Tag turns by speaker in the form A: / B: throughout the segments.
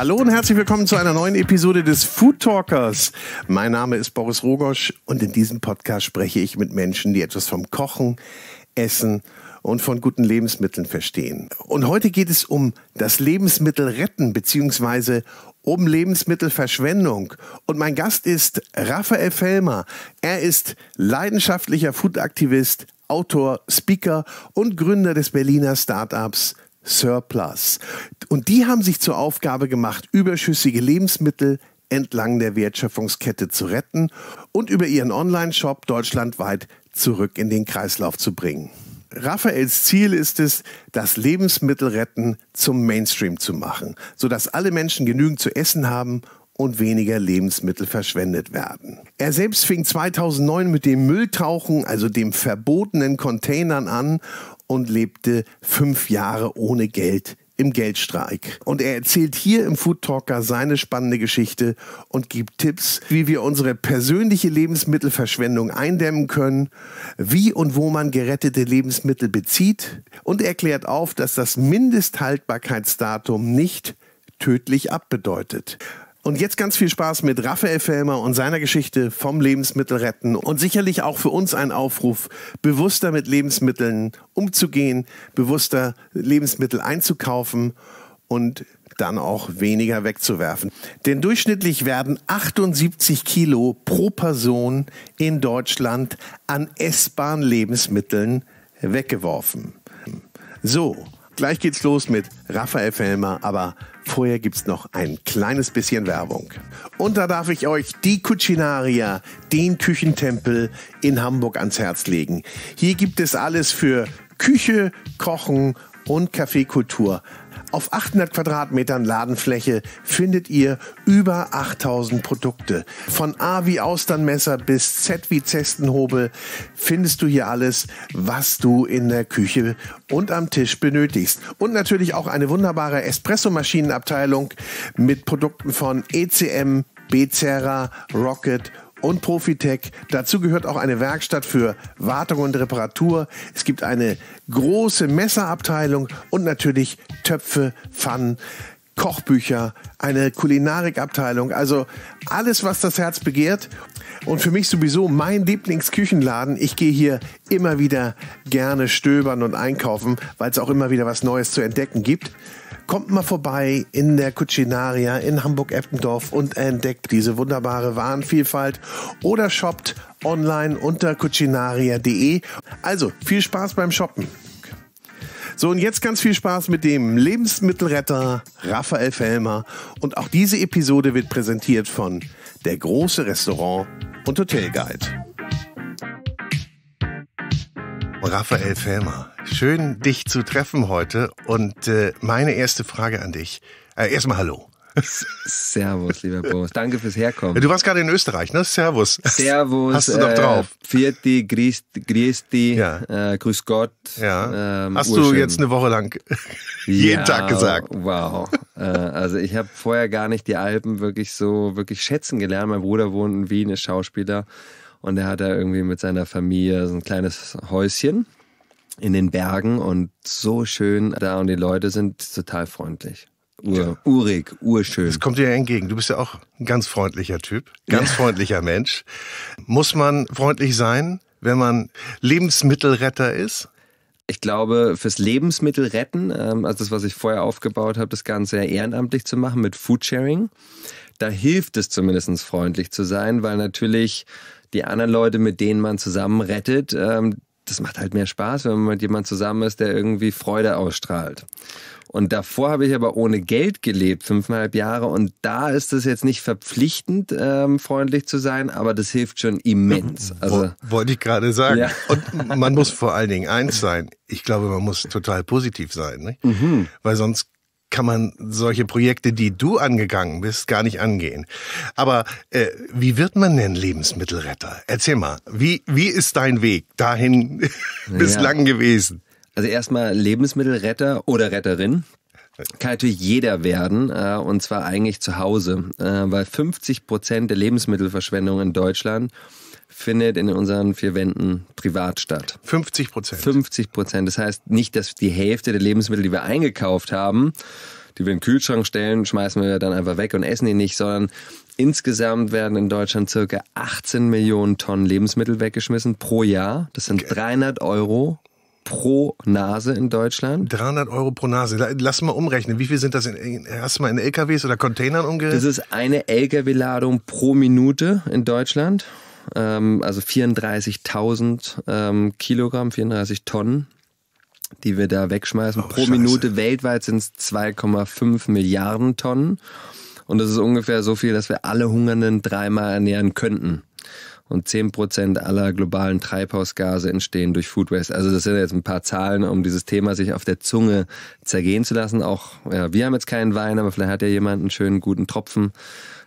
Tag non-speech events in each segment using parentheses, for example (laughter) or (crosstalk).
A: Hallo und herzlich willkommen zu einer neuen Episode des Food Talkers. Mein Name ist Boris Rogosch und in diesem Podcast spreche ich mit Menschen, die etwas vom Kochen, Essen und von guten Lebensmitteln verstehen. Und heute geht es um das Lebensmittel retten bzw. um Lebensmittelverschwendung. Und mein Gast ist Raphael Fellmer. Er ist leidenschaftlicher Food-Aktivist, Autor, Speaker und Gründer des Berliner Startups Surplus. Und die haben sich zur Aufgabe gemacht, überschüssige Lebensmittel entlang der Wertschöpfungskette zu retten und über ihren Online-Shop deutschlandweit zurück in den Kreislauf zu bringen. Raphaels Ziel ist es, das Lebensmittelretten zum Mainstream zu machen, sodass alle Menschen genügend zu essen haben und weniger Lebensmittel verschwendet werden. Er selbst fing 2009 mit dem Mülltauchen, also dem verbotenen Containern an und lebte fünf Jahre ohne Geld im Geldstreik. Und er erzählt hier im Food Talker seine spannende Geschichte und gibt Tipps, wie wir unsere persönliche Lebensmittelverschwendung eindämmen können, wie und wo man gerettete Lebensmittel bezieht und erklärt auf, dass das Mindesthaltbarkeitsdatum nicht tödlich abbedeutet. Und jetzt ganz viel Spaß mit Raphael Fellmer und seiner Geschichte vom Lebensmittel retten und sicherlich auch für uns ein Aufruf, bewusster mit Lebensmitteln umzugehen, bewusster Lebensmittel einzukaufen und dann auch weniger wegzuwerfen. Denn durchschnittlich werden 78 Kilo pro Person in Deutschland an essbaren Lebensmitteln weggeworfen. So, gleich geht's los mit Raphael Fellmer, aber Vorher gibt's noch ein kleines bisschen Werbung. Und da darf ich euch die Cucinaria, den Küchentempel in Hamburg ans Herz legen. Hier gibt es alles für Küche, Kochen und Kaffeekultur. Auf 800 Quadratmetern Ladenfläche findet ihr über 8000 Produkte. Von A wie Austernmesser bis Z wie Zestenhobel findest du hier alles, was du in der Küche und am Tisch benötigst. Und natürlich auch eine wunderbare Espresso-Maschinenabteilung mit Produkten von ECM, Becerra, Rocket und Profitech. Dazu gehört auch eine Werkstatt für Wartung und Reparatur. Es gibt eine große Messerabteilung und natürlich Töpfe, Pfannen, Kochbücher, eine Kulinarikabteilung. Also alles, was das Herz begehrt. Und für mich sowieso mein Lieblingsküchenladen. Ich gehe hier immer wieder gerne stöbern und einkaufen, weil es auch immer wieder was Neues zu entdecken gibt. Kommt mal vorbei in der Cucinaria in Hamburg-Eppendorf und entdeckt diese wunderbare Warenvielfalt oder shoppt online unter cucinaria.de. Also viel Spaß beim Shoppen. So, und jetzt ganz viel Spaß mit dem Lebensmittelretter Raphael Fellmer. Und auch diese Episode wird präsentiert von Der große Restaurant und Hotelguide. Raphael Fellmer Schön, dich zu treffen heute. Und äh, meine erste Frage an dich. Äh, erstmal Hallo. Servus, lieber Boris. Danke fürs Herkommen. Du warst gerade in Österreich, ne? Servus. Servus. Hast du noch äh, drauf?
B: Vierti, grüß, grüß die, ja. äh, grüß Gott. Ja. Ähm, Hast Urschön. du jetzt eine Woche lang (laughs)
A: jeden ja, Tag gesagt?
B: Wow. äh, also ich habe vorher gar nicht die Alpen wirklich so wirklich schätzen gelernt. Mein Bruder wohnt in Wien, ist Schauspieler und er hat da irgendwie mit seiner Familie so ein kleines Häuschen in den Bergen und so schön da und die Leute sind total freundlich.
A: Ur, ja. Urig, urschön. Das kommt dir ja entgegen. Du bist ja auch ein ganz freundlicher Typ, ganz ja. freundlicher Mensch. Muss man freundlich sein, wenn man Lebensmittelretter ist? Ich glaube, fürs Lebensmittel retten, ähm, also das, was ich vorher aufgebaut habe, das
B: Ganze ja ehrenamtlich zu machen mit Foodsharing, da hilft es zumindest freundlich zu sein, weil natürlich die anderen Leute, mit denen man zusammen rettet, ähm, das macht halt mehr Spaß, wenn man mit jemandem zusammen ist, der irgendwie Freude ausstrahlt. Und davor habe ich aber ohne Geld gelebt, fünfeinhalb Jahre. Und da ist es jetzt nicht verpflichtend, ähm, freundlich zu sein, aber das hilft schon immens. Also,
A: Wollte ich gerade sagen. Ja. Und man muss vor allen Dingen eins sein. Ich glaube, man muss total positiv sein. Ne? Mhm. Weil sonst kann man solche Projekte, die du angegangen bist, gar nicht angehen. Aber äh, wie wird man denn Lebensmittelretter? Erzähl mal, wie, wie ist dein Weg dahin (laughs) bislang gewesen? Also erstmal Lebensmittelretter oder Retterin. Kann natürlich
B: jeder werden, äh, und zwar eigentlich zu Hause, äh, weil 50 Prozent der Lebensmittelverschwendung in Deutschland findet in unseren vier Wänden privat statt. 50 Prozent. 50 Prozent. Das heißt nicht, dass die Hälfte der Lebensmittel, die wir eingekauft haben, die wir in den Kühlschrank stellen, schmeißen wir dann einfach weg und essen die nicht, sondern insgesamt werden in Deutschland circa 18 Millionen Tonnen Lebensmittel weggeschmissen pro Jahr. Das sind 300 Euro
A: pro Nase in Deutschland? 300 Euro pro Nase. Lass mal umrechnen. Wie viel sind das in, erstmal in LKWs oder Containern umgerechnet? Das ist
B: eine LKW-Ladung pro Minute in Deutschland ähm, also 34.000 ähm, Kilogramm, 34 Tonnen, die wir da wegschmeißen. Oh, Pro Scheiße. Minute weltweit sind es 2,5 Milliarden Tonnen. Und das ist ungefähr so viel, dass wir alle Hungernden dreimal ernähren könnten. Und 10% aller globalen Treibhausgase entstehen durch Food Waste. Also das sind jetzt ein paar Zahlen, um dieses Thema sich auf der Zunge zergehen zu lassen. Auch ja, wir haben jetzt keinen Wein, aber vielleicht hat ja jemand einen schönen guten Tropfen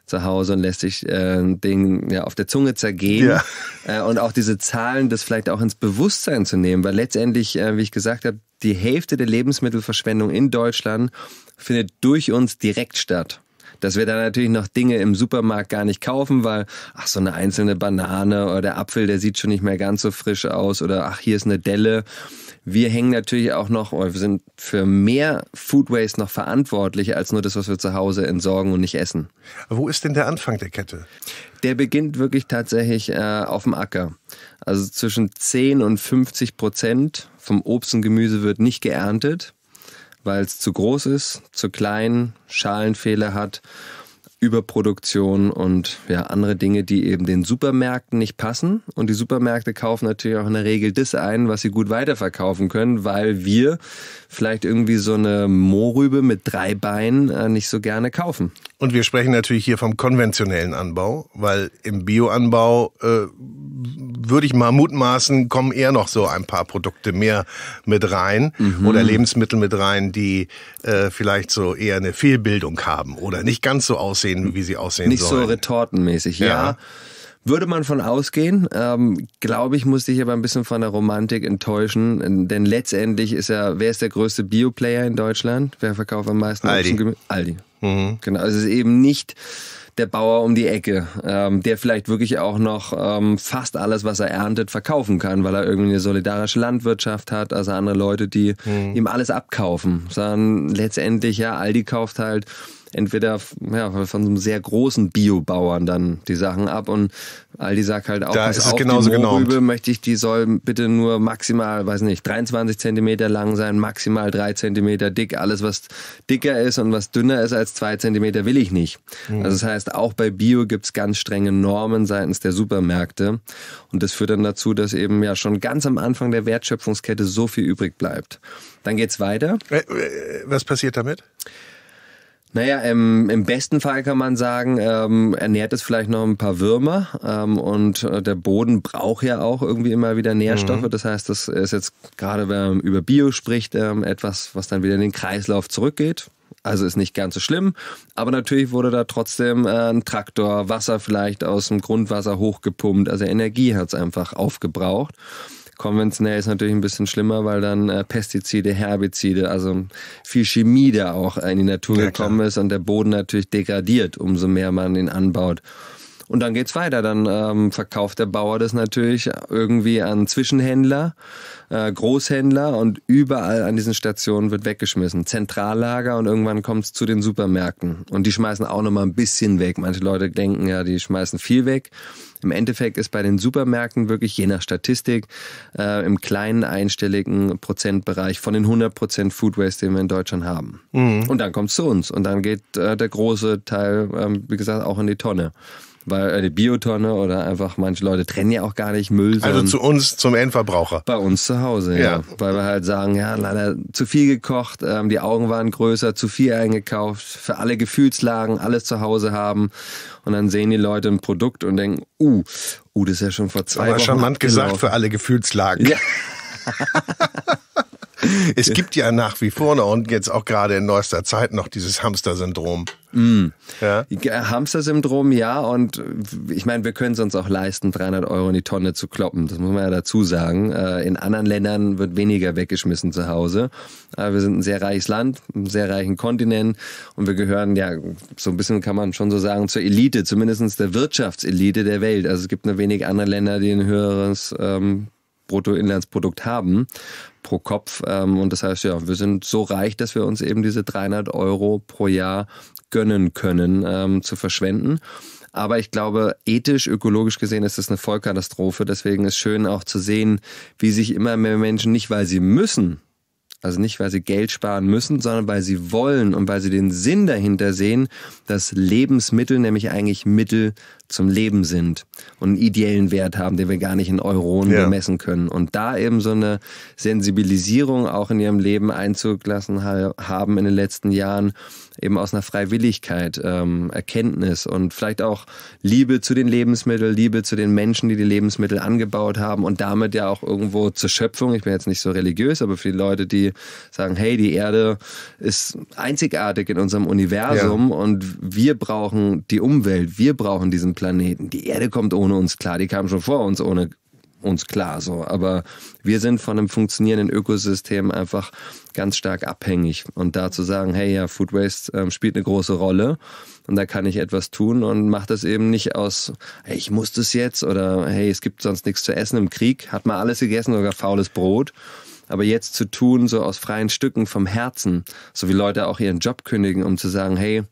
B: zu Hause und lässt sich äh, Dingen ja, auf der Zunge zergehen. Ja. Äh, und auch diese Zahlen, das vielleicht auch ins Bewusstsein zu nehmen, weil letztendlich, äh, wie ich gesagt habe, die Hälfte der Lebensmittelverschwendung in Deutschland findet durch uns direkt statt dass wir da natürlich noch Dinge im Supermarkt gar nicht kaufen, weil ach so eine einzelne Banane oder der Apfel, der sieht schon nicht mehr ganz so frisch aus oder ach hier ist eine Delle wir hängen natürlich auch noch, wir sind für mehr Food Waste noch verantwortlich als nur das, was wir zu Hause entsorgen und nicht essen. Wo ist denn der Anfang der Kette? Der beginnt wirklich tatsächlich äh, auf dem Acker. Also zwischen 10 und 50 Prozent vom Obst und Gemüse wird nicht geerntet, weil es zu groß ist, zu klein, Schalenfehler hat Überproduktion und ja, andere Dinge, die eben den Supermärkten nicht passen. Und die Supermärkte kaufen natürlich auch in der Regel das ein, was sie gut weiterverkaufen können, weil wir vielleicht irgendwie so eine Mohrrübe mit drei Beinen
A: äh, nicht so gerne kaufen. Und wir sprechen natürlich hier vom konventionellen Anbau, weil im Bioanbau äh, würde ich mal mutmaßen, kommen eher noch so ein paar Produkte mehr mit rein mhm. oder Lebensmittel mit rein, die äh, vielleicht so eher eine Fehlbildung haben oder nicht ganz so aussehen, wie sie aussehen nicht sollen. Nicht so
B: retortenmäßig, ja. ja. Würde man von ausgehen. Ähm, Glaube ich, muss ich aber ein bisschen von der Romantik enttäuschen, denn letztendlich ist er, wer ist der größte Bio-Player in Deutschland? Wer verkauft am meisten Aldi. Gemüse? Aldi. Mhm. Genau, also es ist eben nicht der Bauer um die Ecke, ähm, der vielleicht wirklich auch noch ähm, fast alles, was er erntet, verkaufen kann, weil er irgendwie eine solidarische Landwirtschaft hat, also andere Leute, die mhm. ihm alles abkaufen, sondern letztendlich ja, Aldi kauft halt entweder ja, von so einem sehr großen Biobauern dann die Sachen ab und Aldi sagt halt auch, da ist es genauso die Mohrrübe genau. möchte ich, die soll bitte nur maximal, weiß nicht, 23 Zentimeter lang sein, maximal 3 Zentimeter dick. Alles, was dicker ist und was dünner ist als 2 Zentimeter, will ich nicht. Mhm. Also das heißt, auch bei Bio gibt es ganz strenge Normen seitens der Supermärkte. Und das führt dann dazu, dass eben ja schon ganz am Anfang der Wertschöpfungskette so viel übrig bleibt. Dann geht's weiter. Äh, äh, was passiert damit? Naja, im, im besten Fall kann man sagen, ähm, ernährt es vielleicht noch ein paar Würmer ähm, und äh, der Boden braucht ja auch irgendwie immer wieder Nährstoffe. Mhm. Das heißt, das ist jetzt gerade, wenn man über Bio spricht, ähm, etwas, was dann wieder in den Kreislauf zurückgeht. Also ist nicht ganz so schlimm, aber natürlich wurde da trotzdem äh, ein Traktor, Wasser vielleicht aus dem Grundwasser hochgepumpt, also Energie hat es einfach aufgebraucht. Konventionell ist natürlich ein bisschen schlimmer, weil dann äh, Pestizide, Herbizide, also viel Chemie da auch in die Natur ja, gekommen klar. ist und der Boden natürlich degradiert, umso mehr man ihn anbaut. Und dann geht's weiter. Dann ähm, verkauft der Bauer das natürlich irgendwie an Zwischenhändler, äh, Großhändler und überall an diesen Stationen wird weggeschmissen. Zentrallager und irgendwann kommt's zu den Supermärkten. Und die schmeißen auch nochmal ein bisschen weg. Manche Leute denken ja, die schmeißen viel weg. Im Endeffekt ist bei den Supermärkten wirklich je nach Statistik äh, im kleinen einstelligen Prozentbereich von den 100 Prozent Food Waste, den wir in Deutschland haben. Mhm. Und dann kommt es zu uns und dann geht äh, der große Teil, äh, wie gesagt, auch in die Tonne. Weil eine äh, Biotonne oder einfach manche Leute trennen ja auch gar nicht Müll. Also zu
A: uns, zum Endverbraucher. Bei uns zu Hause, ja. ja.
B: Weil wir halt sagen, ja, leider zu viel gekocht, ähm, die Augen waren größer, zu viel eingekauft, für alle Gefühlslagen, alles zu Hause haben. Und dann sehen die Leute ein Produkt und denken, uh, uh, das ist ja schon vor zwei Aber Wochen. Aber charmant gesagt für
A: alle Gefühlslagen. Ja. (laughs) (laughs) Es gibt ja nach wie vor noch und jetzt auch gerade in neuester Zeit noch dieses Hamster-Syndrom. Mm. Ja? Äh, Hamster-Syndrom, ja. Und ich meine, wir können
B: es uns auch leisten, 300 Euro in die Tonne zu kloppen. Das muss man ja dazu sagen. Äh, in anderen Ländern wird weniger weggeschmissen zu Hause. Aber äh, wir sind ein sehr reiches Land, ein sehr reichen Kontinent. Und wir gehören ja, so ein bisschen kann man schon so sagen, zur Elite, zumindest der Wirtschaftselite der Welt. Also es gibt nur wenig andere Länder, die ein höheres ähm, Bruttoinlandsprodukt haben pro Kopf. Ähm, und das heißt, ja, wir sind so reich, dass wir uns eben diese 300 Euro pro Jahr gönnen können, ähm, zu verschwenden. Aber ich glaube, ethisch, ökologisch gesehen ist das eine Vollkatastrophe. Deswegen ist schön auch zu sehen, wie sich immer mehr Menschen nicht, weil sie müssen, also nicht, weil sie Geld sparen müssen, sondern weil sie wollen und weil sie den Sinn dahinter sehen, dass Lebensmittel nämlich eigentlich Mittel zum Leben sind und einen ideellen Wert haben, den wir gar nicht in Euronen ja. bemessen können. Und da eben so eine Sensibilisierung auch in ihrem Leben Einzug haben in den letzten Jahren eben aus einer Freiwilligkeit, ähm, Erkenntnis und vielleicht auch Liebe zu den Lebensmitteln, Liebe zu den Menschen, die die Lebensmittel angebaut haben und damit ja auch irgendwo zur Schöpfung. Ich bin jetzt nicht so religiös, aber für die Leute, die sagen, hey, die Erde ist einzigartig in unserem Universum ja. und wir brauchen die Umwelt, wir brauchen diesen Planeten. Die Erde kommt ohne uns klar, die kam schon vor uns ohne uns klar so. Aber wir sind von einem funktionierenden Ökosystem einfach ganz stark abhängig. Und da zu sagen, hey ja, Food Waste ähm, spielt eine große Rolle und da kann ich etwas tun und macht das eben nicht aus, hey, ich muss das jetzt oder hey, es gibt sonst nichts zu essen im Krieg, hat man alles gegessen, sogar faules Brot. Aber jetzt zu tun, so aus freien Stücken vom Herzen, so wie Leute auch ihren Job kündigen, um zu sagen, hey,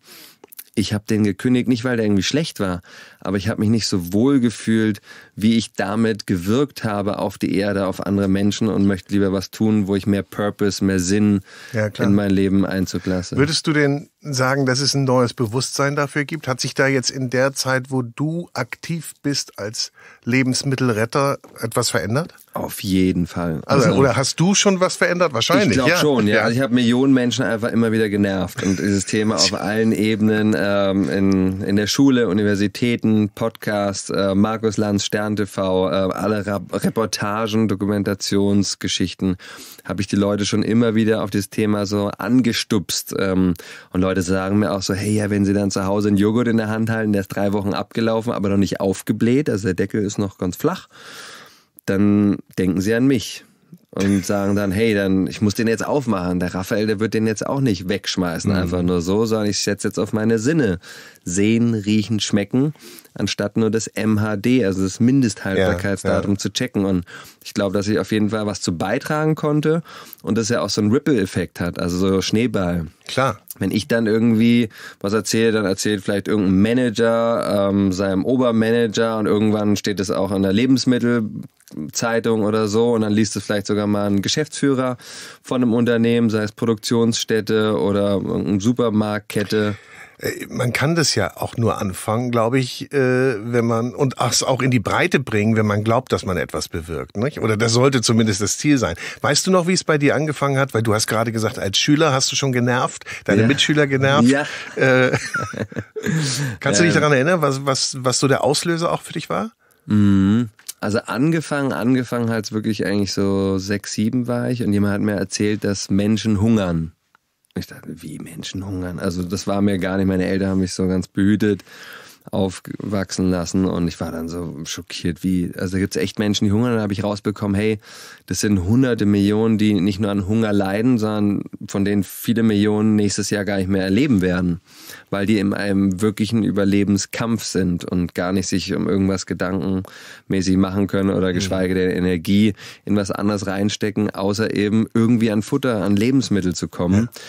B: ich habe den gekündigt, nicht weil der irgendwie schlecht war, aber ich habe mich nicht so wohl gefühlt, wie ich damit gewirkt habe auf die Erde, auf andere Menschen und möchte lieber was tun, wo ich mehr Purpose, mehr Sinn ja, in mein Leben Einzug lasse. Würdest
A: du denn sagen, dass es ein neues Bewusstsein dafür gibt? Hat sich da jetzt in der Zeit, wo du aktiv bist als Lebensmittelretter, etwas verändert?
B: Auf jeden
A: Fall. Also, also oder hast du schon was verändert?
B: Wahrscheinlich. Ich glaube ja. schon, ja. ja. Also ich habe Millionen Menschen einfach immer wieder genervt und dieses Thema auf (laughs) allen Ebenen ähm, in, in der Schule, Universitäten, Podcasts, äh, Markus Lanz, Stern TV, äh, alle Reportagen, Dokumentationsgeschichten, habe ich die Leute schon immer wieder auf das Thema so angestupst. Ähm, und Leute sagen mir auch so, hey, ja, wenn sie dann zu Hause einen Joghurt in der Hand halten, der ist drei Wochen abgelaufen, aber noch nicht aufgebläht, also der Deckel ist noch ganz flach, dann denken sie an mich und sagen dann, hey, dann ich muss den jetzt aufmachen. Der Raphael, der wird den jetzt auch nicht wegschmeißen, mhm. einfach nur so, sondern ich setze jetzt auf meine Sinne. Sehen, riechen, schmecken anstatt nur das MHD, also das Mindesthaltbarkeitsdatum ja, ja. zu checken. Und ich glaube, dass ich auf jeden Fall was zu beitragen konnte und dass er auch so einen Ripple-Effekt hat, also so Schneeball. Klar. Wenn ich dann irgendwie was erzähle, dann erzählt vielleicht irgendein Manager ähm, seinem Obermanager und irgendwann steht es auch in der Lebensmittelzeitung oder so und dann liest es vielleicht sogar mal ein Geschäftsführer von einem Unternehmen, sei es Produktionsstätte oder irgendeine Supermarktkette.
A: Äh, man kann das ja auch nur anfangen, glaube ich, äh, wenn man und es auch in die Breite bringen, wenn man glaubt, dass man etwas bewirkt. Nicht? Oder das sollte zumindest das Ziel sein. Weißt du noch, wie es bei dir angefangen hat? Weil du hast gerade gesagt, als Schüler hast du schon genervt, deine ja. Mitschüler genervt. Ja. Äh, (laughs) kannst du dich ähm. daran erinnern, was, was, was so der Auslöser auch für dich
B: war? Mhm. Also angefangen, angefangen hat es wirklich eigentlich so sechs, sieben war ich und jemand hat mir erzählt, dass Menschen hungern. Ich dachte, wie Menschen hungern. Also das war mir gar nicht. Meine Eltern haben mich so ganz behütet aufwachsen lassen und ich war dann so schockiert, wie, also da gibt es echt Menschen, die hungern, da habe ich rausbekommen, hey, das sind hunderte Millionen, die nicht nur an Hunger leiden, sondern von denen viele Millionen nächstes Jahr gar nicht mehr erleben werden weil die in einem wirklichen Überlebenskampf sind und gar nicht sich um irgendwas gedankenmäßig machen können oder mhm. geschweige denn Energie in was anderes reinstecken, außer eben irgendwie an Futter, an Lebensmittel zu kommen. Ja.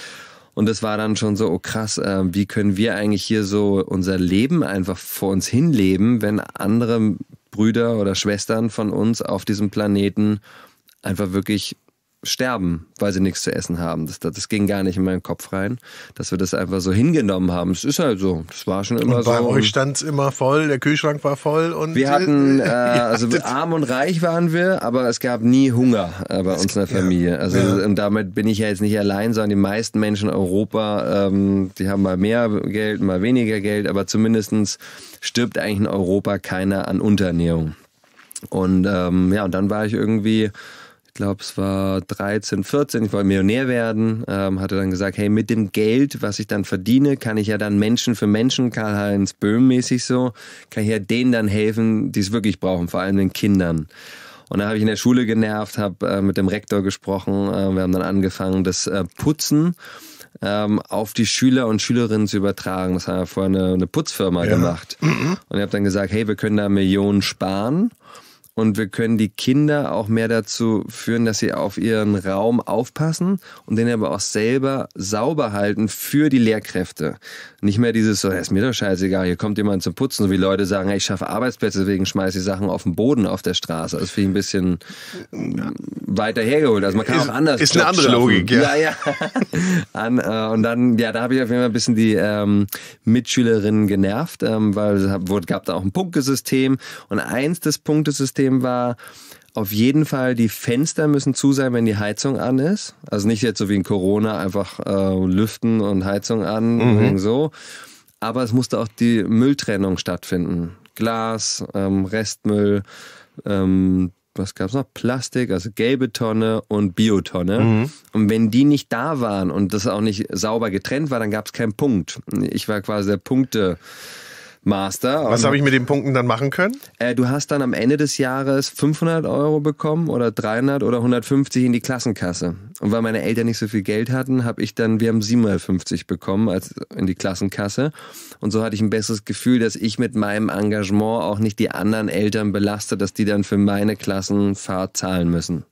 B: Und das war dann schon so, oh krass, äh, wie können wir eigentlich hier so unser Leben einfach vor uns hinleben, wenn andere Brüder oder Schwestern von uns auf diesem Planeten einfach wirklich sterben, weil sie nichts zu essen haben. Das, das, ging gar nicht in meinen Kopf rein, dass wir das einfach so hingenommen haben. Es ist halt so. Das war schon immer und bei so. Bei euch
A: stand immer voll, der Kühlschrank war voll und. Wir hatten, (laughs) äh, also
B: arm und reich waren wir, aber es gab nie Hunger äh, bei uns in der Familie. Also ja. und damit bin ich ja jetzt nicht allein, sondern die meisten Menschen in Europa, ähm, die haben mal mehr Geld, mal weniger Geld, aber zumindestens stirbt eigentlich in Europa keiner an Unterernährung. Und ähm, ja, und dann war ich irgendwie ich glaube, es war 13, 14, ich wollte Millionär werden, ähm, hatte dann gesagt, hey, mit dem Geld, was ich dann verdiene, kann ich ja dann Menschen für Menschen, Karl-Heinz Böhm-mäßig so, kann ich ja denen dann helfen, die es wirklich brauchen, vor allem den Kindern. Und da habe ich in der Schule genervt, habe äh, mit dem Rektor gesprochen, äh, wir haben dann angefangen, das äh, Putzen ähm, auf die Schüler und Schülerinnen zu übertragen. Das haben wir vorher eine, eine Putzfirma ja. gemacht. Mhm. Und ich habe dann gesagt, hey, wir können da Millionen sparen und wir können die Kinder auch mehr dazu führen, dass sie auf ihren Raum aufpassen und den aber auch selber sauber halten für die Lehrkräfte. Nicht mehr dieses so, ist mir doch scheißegal, hier kommt jemand zum Putzen, so wie Leute sagen, hey, ich schaffe Arbeitsplätze, deswegen schmeiße ich Sachen auf den Boden auf der Straße. Das also finde ich ein bisschen weiter hergeholt. Also man kann ist, auch anders. Ist eine andere Logik, ja. ja, ja. (laughs) An, äh, und dann, ja, da habe ich auf jeden Fall ein bisschen die ähm, Mitschülerinnen genervt, ähm, weil es gab da auch ein Punktesystem und eins des Punktesystems System war, auf jeden Fall, die Fenster müssen zu sein, wenn die Heizung an ist. Also nicht jetzt so wie in Corona, einfach äh, lüften und Heizung an mhm. und so. Aber es musste auch die Mülltrennung stattfinden. Glas, ähm, Restmüll, ähm, was es noch? Plastik, also gelbe Tonne und Biotonne. Mhm. Und wenn die nicht da waren und das auch nicht sauber getrennt war, dann gab es keinen Punkt. Ich war quasi der Punkte. Master. Was habe ich mit den Punkten dann machen können? Äh, du hast dann am Ende des Jahres 500 Euro bekommen oder 300 oder 150 in die Klassenkasse. Und weil meine Eltern nicht so viel Geld hatten, habe ich dann, wir haben 750 bekommen als in die Klassenkasse. Und so hatte ich ein besseres Gefühl, dass ich mit meinem Engagement auch nicht die anderen Eltern belaste, dass die dann für meine Klassenfahrt zahlen müssen.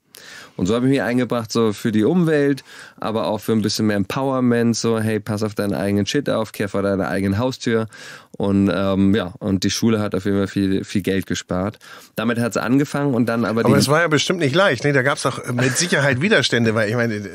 B: Und so habe ich mich eingebracht, so für die Umwelt, aber auch für ein bisschen mehr Empowerment, so hey, pass auf deinen eigenen Shit auf, kehr vor deiner eigenen Haustür. Und ähm, ja, und die Schule hat auf jeden Fall viel, viel Geld
A: gespart. Damit hat es angefangen und dann aber. Aber es war ja bestimmt nicht leicht, ne? Da gab es doch äh, mit Sicherheit Widerstände, weil ich meine, äh, äh,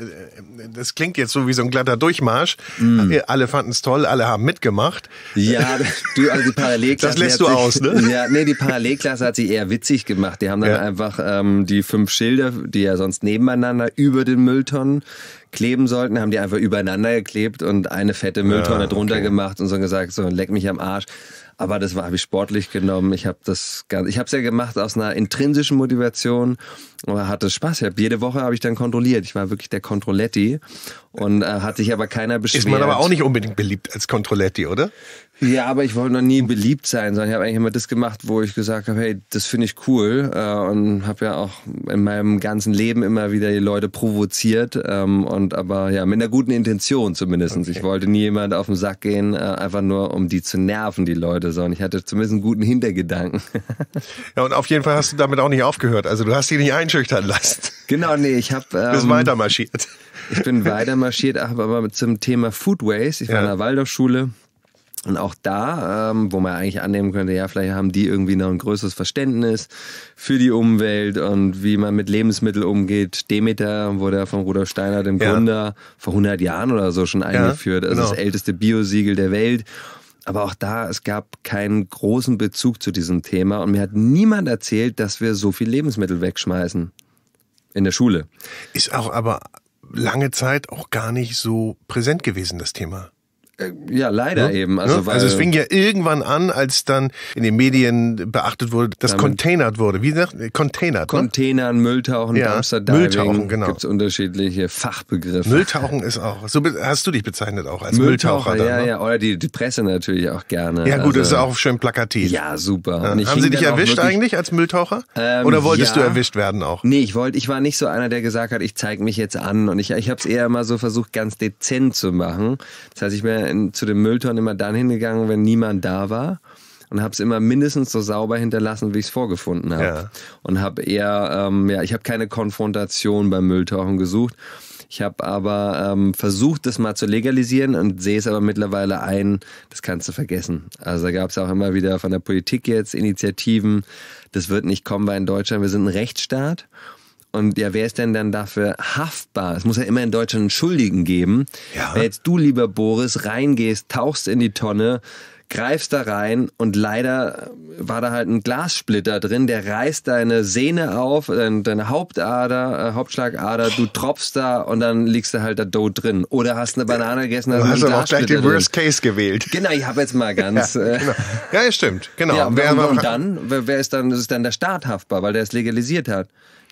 A: das klingt jetzt so wie so ein glatter Durchmarsch. Mm. Alle fanden es toll, alle haben mitgemacht. Ja, (laughs) du, also die Parallelklasse. Das lässt du sich, aus, ne? Ja, nee, die Parallelklasse
B: hat sich eher witzig gemacht. Die haben dann ja. einfach ähm, die fünf Schilder, die ja sonst nebeneinander über den Mülltonnen kleben sollten, haben die einfach übereinander geklebt und eine fette Mülltonne ja, drunter okay. gemacht und so gesagt, so leck mich am Arsch. Aber das habe ich sportlich genommen. Ich habe das ganz, ich habe es ja gemacht aus einer intrinsischen Motivation, aber hatte Spaß. Ich jede Woche habe ich dann kontrolliert. Ich war wirklich der Kontrolletti und äh, hat sich aber keiner beschwert. Ist man aber auch nicht
A: unbedingt beliebt als
B: Kontrolletti, oder? Ja, aber ich wollte noch nie beliebt sein, sondern ich habe eigentlich immer das gemacht, wo ich gesagt habe, hey, das finde ich cool äh, und habe ja auch in meinem ganzen Leben immer wieder die Leute provoziert ähm, und aber ja, mit einer guten Intention zumindest. Okay. Ich wollte nie jemand auf den Sack gehen, äh, einfach nur um die zu nerven, die Leute, sondern ich hatte zumindest einen guten Hintergedanken.
A: (laughs) ja, und auf jeden Fall hast du damit auch nicht aufgehört. Also du hast dich nicht einschüchtern lassen. Genau, nee, ich habe... Ähm, Bist weiter marschiert. Ich bin weiter marschiert, aber zum Thema Food Waste. Ich war ja. in der Waldorfschule
B: und auch da, ähm, wo man eigentlich annehmen könnte, ja, vielleicht haben die irgendwie noch ein größeres Verständnis für die Umwelt und wie man mit Lebensmitteln umgeht. Demeter wurde ja von Rudolf Steiner, dem ja. Gründer, vor 100 Jahren oder so schon eingeführt. Ja, also genau. Also das älteste Biosiegel der Welt. Aber auch da, es gab keinen großen Bezug zu diesem Thema und mir hat
A: niemand erzählt, dass wir so viel Lebensmittel wegschmeißen. In der Schule. Ist auch aber lange Zeit auch gar nicht so präsent gewesen, das Thema. Ja, leider ja. Ne? eben. Also, ja. Ne? also es fing ja irgendwann an, als dann in den Medien beachtet wurde, dass containert wurde. Wie gesagt, Containert. Ne? Containern, ne? Mülltauchen, ja, Dumpster-Diving. Mülltauchen, genau. Gibt unterschiedliche Fachbegriffe. Mülltauchen ist auch, so hast du dich bezeichnet auch als Mülltaucher. Mülltaucher ja, ne? ja,
B: oder die, die, Presse natürlich auch gerne. Ja gut, also, das ist also, auch
A: schön plakativ. Ja,
B: super. Ja. Haben sie dich erwischt
A: eigentlich als Mülltaucher? Ähm, oder wolltest du erwischt
B: werden auch? Nee, ich wollte, ich war nicht so einer, der gesagt hat, ich zeige mich jetzt an. Und ich, ich habe es eher mal so versucht, ganz dezent zu machen. Das heißt, ich bin in, zu den Mülltonnen immer dann hingegangen, wenn niemand da war und habe es immer mindestens so sauber hinterlassen, wie ich es vorgefunden habe. Ja. Und habe eher, ähm, ja, ich habe keine Konfrontation beim Mülltauchen gesucht. Ich habe aber ähm, versucht, das mal zu legalisieren und sehe es aber mittlerweile ein, das kannst du vergessen. Also da gab es auch immer wieder von der Politik jetzt Initiativen, das wird nicht kommen, weil in Deutschland, wir sind ein Rechtsstaat und ja, wer ist denn dann dafür haftbar? Es muss ja immer in Deutschland einen Schuldigen geben. Ja. Wenn jetzt du, lieber Boris, reingehst, tauchst in die Tonne, greifst da rein und leider war da halt ein Glassplitter drin, der reißt deine Sehne auf, deine Hauptader, äh, Hauptschlagader, du tropfst da und dann liegst du halt da tot drin. Oder hast eine Banane gegessen, hast du hast aber auch gleich den Worst Case gewählt. Genau, ich habe jetzt mal (laughs) ganz. Äh, genau. ja, genau. ja, stimmt, genau. Ja, und, wer, und, dann, wer, wer ist dann, ist dann der Staat haftbar, weil der es legalisiert hat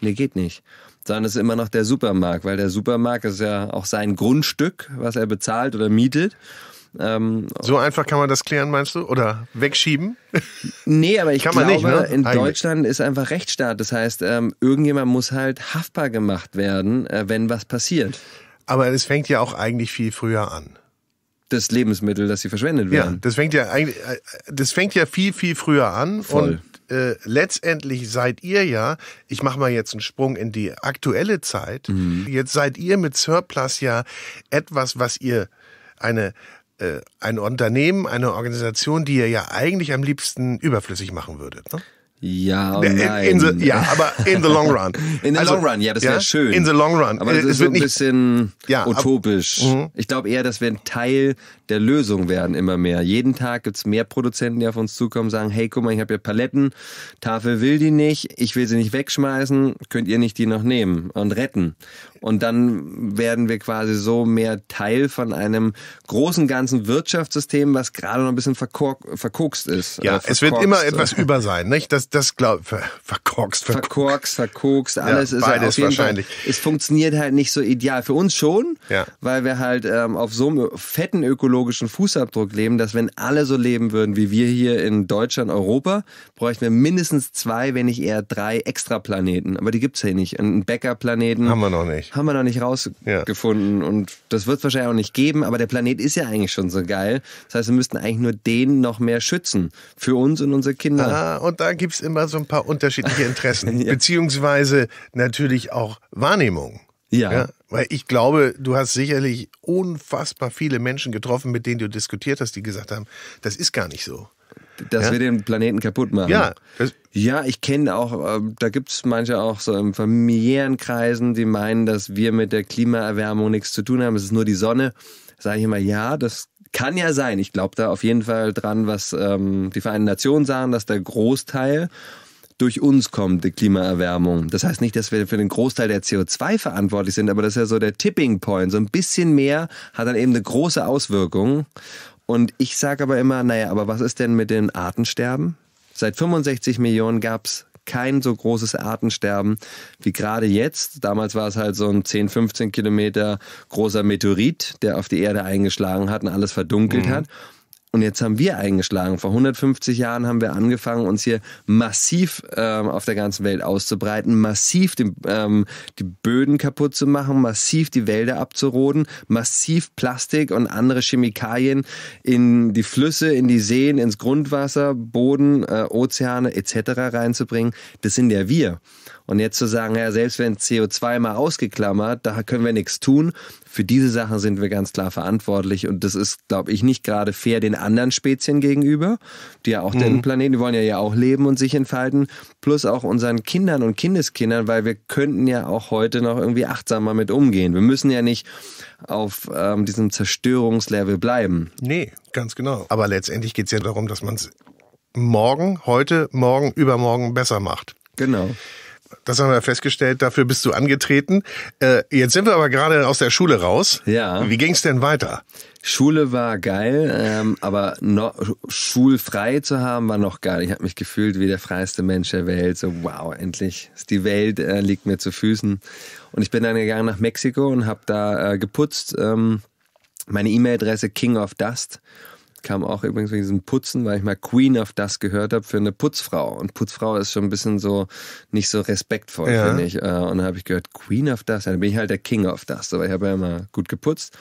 B: nee, geht nicht. Sondern es ist immer noch der Supermarkt, weil der Supermarkt ist ja auch sein Grundstück, was er bezahlt oder mietet. Ähm,
A: so einfach kann man das klären, meinst du? Oder wegschieben? (laughs)
B: Nee, aber ich glaube, nicht, ne? in Eigentlich. Deutschland ist einfach Rechtsstaat. Das heißt, ähm, irgendjemand muss halt haftbar gemacht werden, äh,
A: wenn was passiert. Aber es fängt ja auch eigentlich viel früher an.
B: Das Lebensmittel, das sie verschwendet
A: werden. Ja, das fängt ja eigentlich, äh, das fängt ja viel, viel früher an. Voll. Und äh, letztendlich seid ihr ja, ich mache mal jetzt einen Sprung in die aktuelle Zeit, mhm. jetzt seid ihr mit Surplus ja etwas, was ihr eine äh, ein Unternehmen, eine Organisation, die ihr ja eigentlich am liebsten überflüssig machen würdet. Ne?
B: Ja, oh nein. In, the, ja, aber in the long run. (laughs) In the also, long run, ja, das wäre ja? schön. In the long run. Aber das äh, ist es so ein bisschen ja, utopisch. Ab, mhm. ich glaube eher, das wäre ein Teil der Lösung werden immer mehr. Jeden Tag gibt es mehr Produzenten, die auf uns zukommen, sagen, hey, guck mal, ich habe hier Paletten, Tafel will die nicht, ich will sie nicht wegschmeißen, könnt ihr nicht die noch nehmen und retten. Und dann werden wir quasi so mehr Teil von einem großen ganzen Wirtschaftssystem, was gerade noch ein bisschen verkork verkokst ist. Ja, es wird immer etwas über
A: sein, nicht? Das, das glaub, ver verkorkst, verkorkst.
B: Verkorkst, verkokst, alles ja, ist beides auf jeden wahrscheinlich. Fall. Es funktioniert halt nicht so ideal. Für uns schon, ja. weil wir halt ähm, auf so einem fetten Ökologen ökologischen Fußabdruck leben, dass wenn alle so leben würden wie wir hier in Deutschland, Europa, bräuchten wir mindestens zwei, wenn nicht eher drei Extraplaneten. Aber die gibt es hier nicht. Einen Bäckerplaneten haben wir noch nicht. Haben wir noch nicht rausgefunden. Ja. Und das wird es wahrscheinlich auch nicht geben. Aber der Planet ist ja eigentlich schon so geil.
A: Das heißt, wir müssten eigentlich nur den noch mehr schützen. Für uns und unsere Kinder. Ah, und da gibt es immer so ein paar unterschiedliche Interessen. (laughs) ja. Beziehungsweise natürlich auch Wahrnehmungen. Ja. ja. Weil ich glaube, du hast sicherlich unfassbar viele Menschen getroffen, mit denen du diskutiert hast, die gesagt haben, das ist gar nicht so. Dass ja? wir
B: den Planeten kaputt machen. Ja. Ja, ich kenne auch, äh, da gibt es manche auch so in familiären Kreisen, die meinen, dass wir mit der Klimaerwärmung nichts zu tun haben, es ist nur die Sonne. Sage ich immer, ja, das kann ja sein. Ich glaube da auf jeden Fall dran, was ähm, die Vereinten Nationen sagen, dass der Großteil durch uns kommt, die Klimaerwärmung. Das heißt nicht, dass wir für den Großteil der CO2 verantwortlich sind, aber das ist ja so der Tipping Point. So ein bisschen mehr hat dann eben eine große Auswirkung. Und ich sage aber immer, naja, aber was ist denn mit den Artensterben? Seit 65 Millionen gab es kein so großes Artensterben wie gerade jetzt. Damals war es halt so ein 10, 15 Kilometer großer Meteorit, der auf die Erde eingeschlagen hat und alles verdunkelt mhm. hat. Und jetzt haben wir eingeschlagen. Vor 150 Jahren haben wir angefangen, uns hier massiv ähm, auf der ganzen Welt auszubreiten, massiv die, ähm, die Böden kaputt zu machen, massiv die Wälder abzuroden, massiv Plastik und andere Chemikalien in die Flüsse, in die Seen, ins Grundwasser, Boden, äh, Ozeane etc. reinzubringen. Das sind ja wir. Und jetzt zu sagen, ja, selbst wenn CO2 mal ausgeklammert, da können wir nichts tun. Für diese Sachen sind wir ganz klar verantwortlich. Und das ist, glaube ich, nicht gerade fair den anderen Spezien gegenüber, die ja auch mhm. den Planeten, die wollen ja ja auch leben und sich entfalten. Plus auch unseren Kindern und Kindeskindern, weil wir könnten ja auch heute noch irgendwie achtsamer mit umgehen. Wir müssen ja nicht auf ähm, diesem Zerstörungslevel bleiben. Nee,
A: ganz genau. Aber letztendlich geht es ja darum, dass man es morgen, heute, morgen, übermorgen besser macht. Genau. Das haben wir festgestellt, dafür bist du angetreten. Äh, jetzt sind wir aber gerade aus der Schule raus. Ja. Wie ging es denn weiter? Schule war geil,
B: ähm, aber noch, schulfrei zu haben war noch geil. Ich habe mich gefühlt wie der freiste Mensch der Welt. So, wow, endlich ist die Welt, äh, liegt mir zu Füßen. Und ich bin dann gegangen nach Mexiko und habe da äh, geputzt. Ähm, meine E-Mail-Adresse King of Dust kam auch übrigens wegen diesem Putzen, weil ich mal Queen of das gehört habe für eine Putzfrau. Und Putzfrau ist schon ein bisschen so nicht so respektvoll, ja. finde ich. Äh, und dann habe ich gehört, Queen of das, dann bin ich halt der King of das. Aber ich habe ja immer gut geputzt.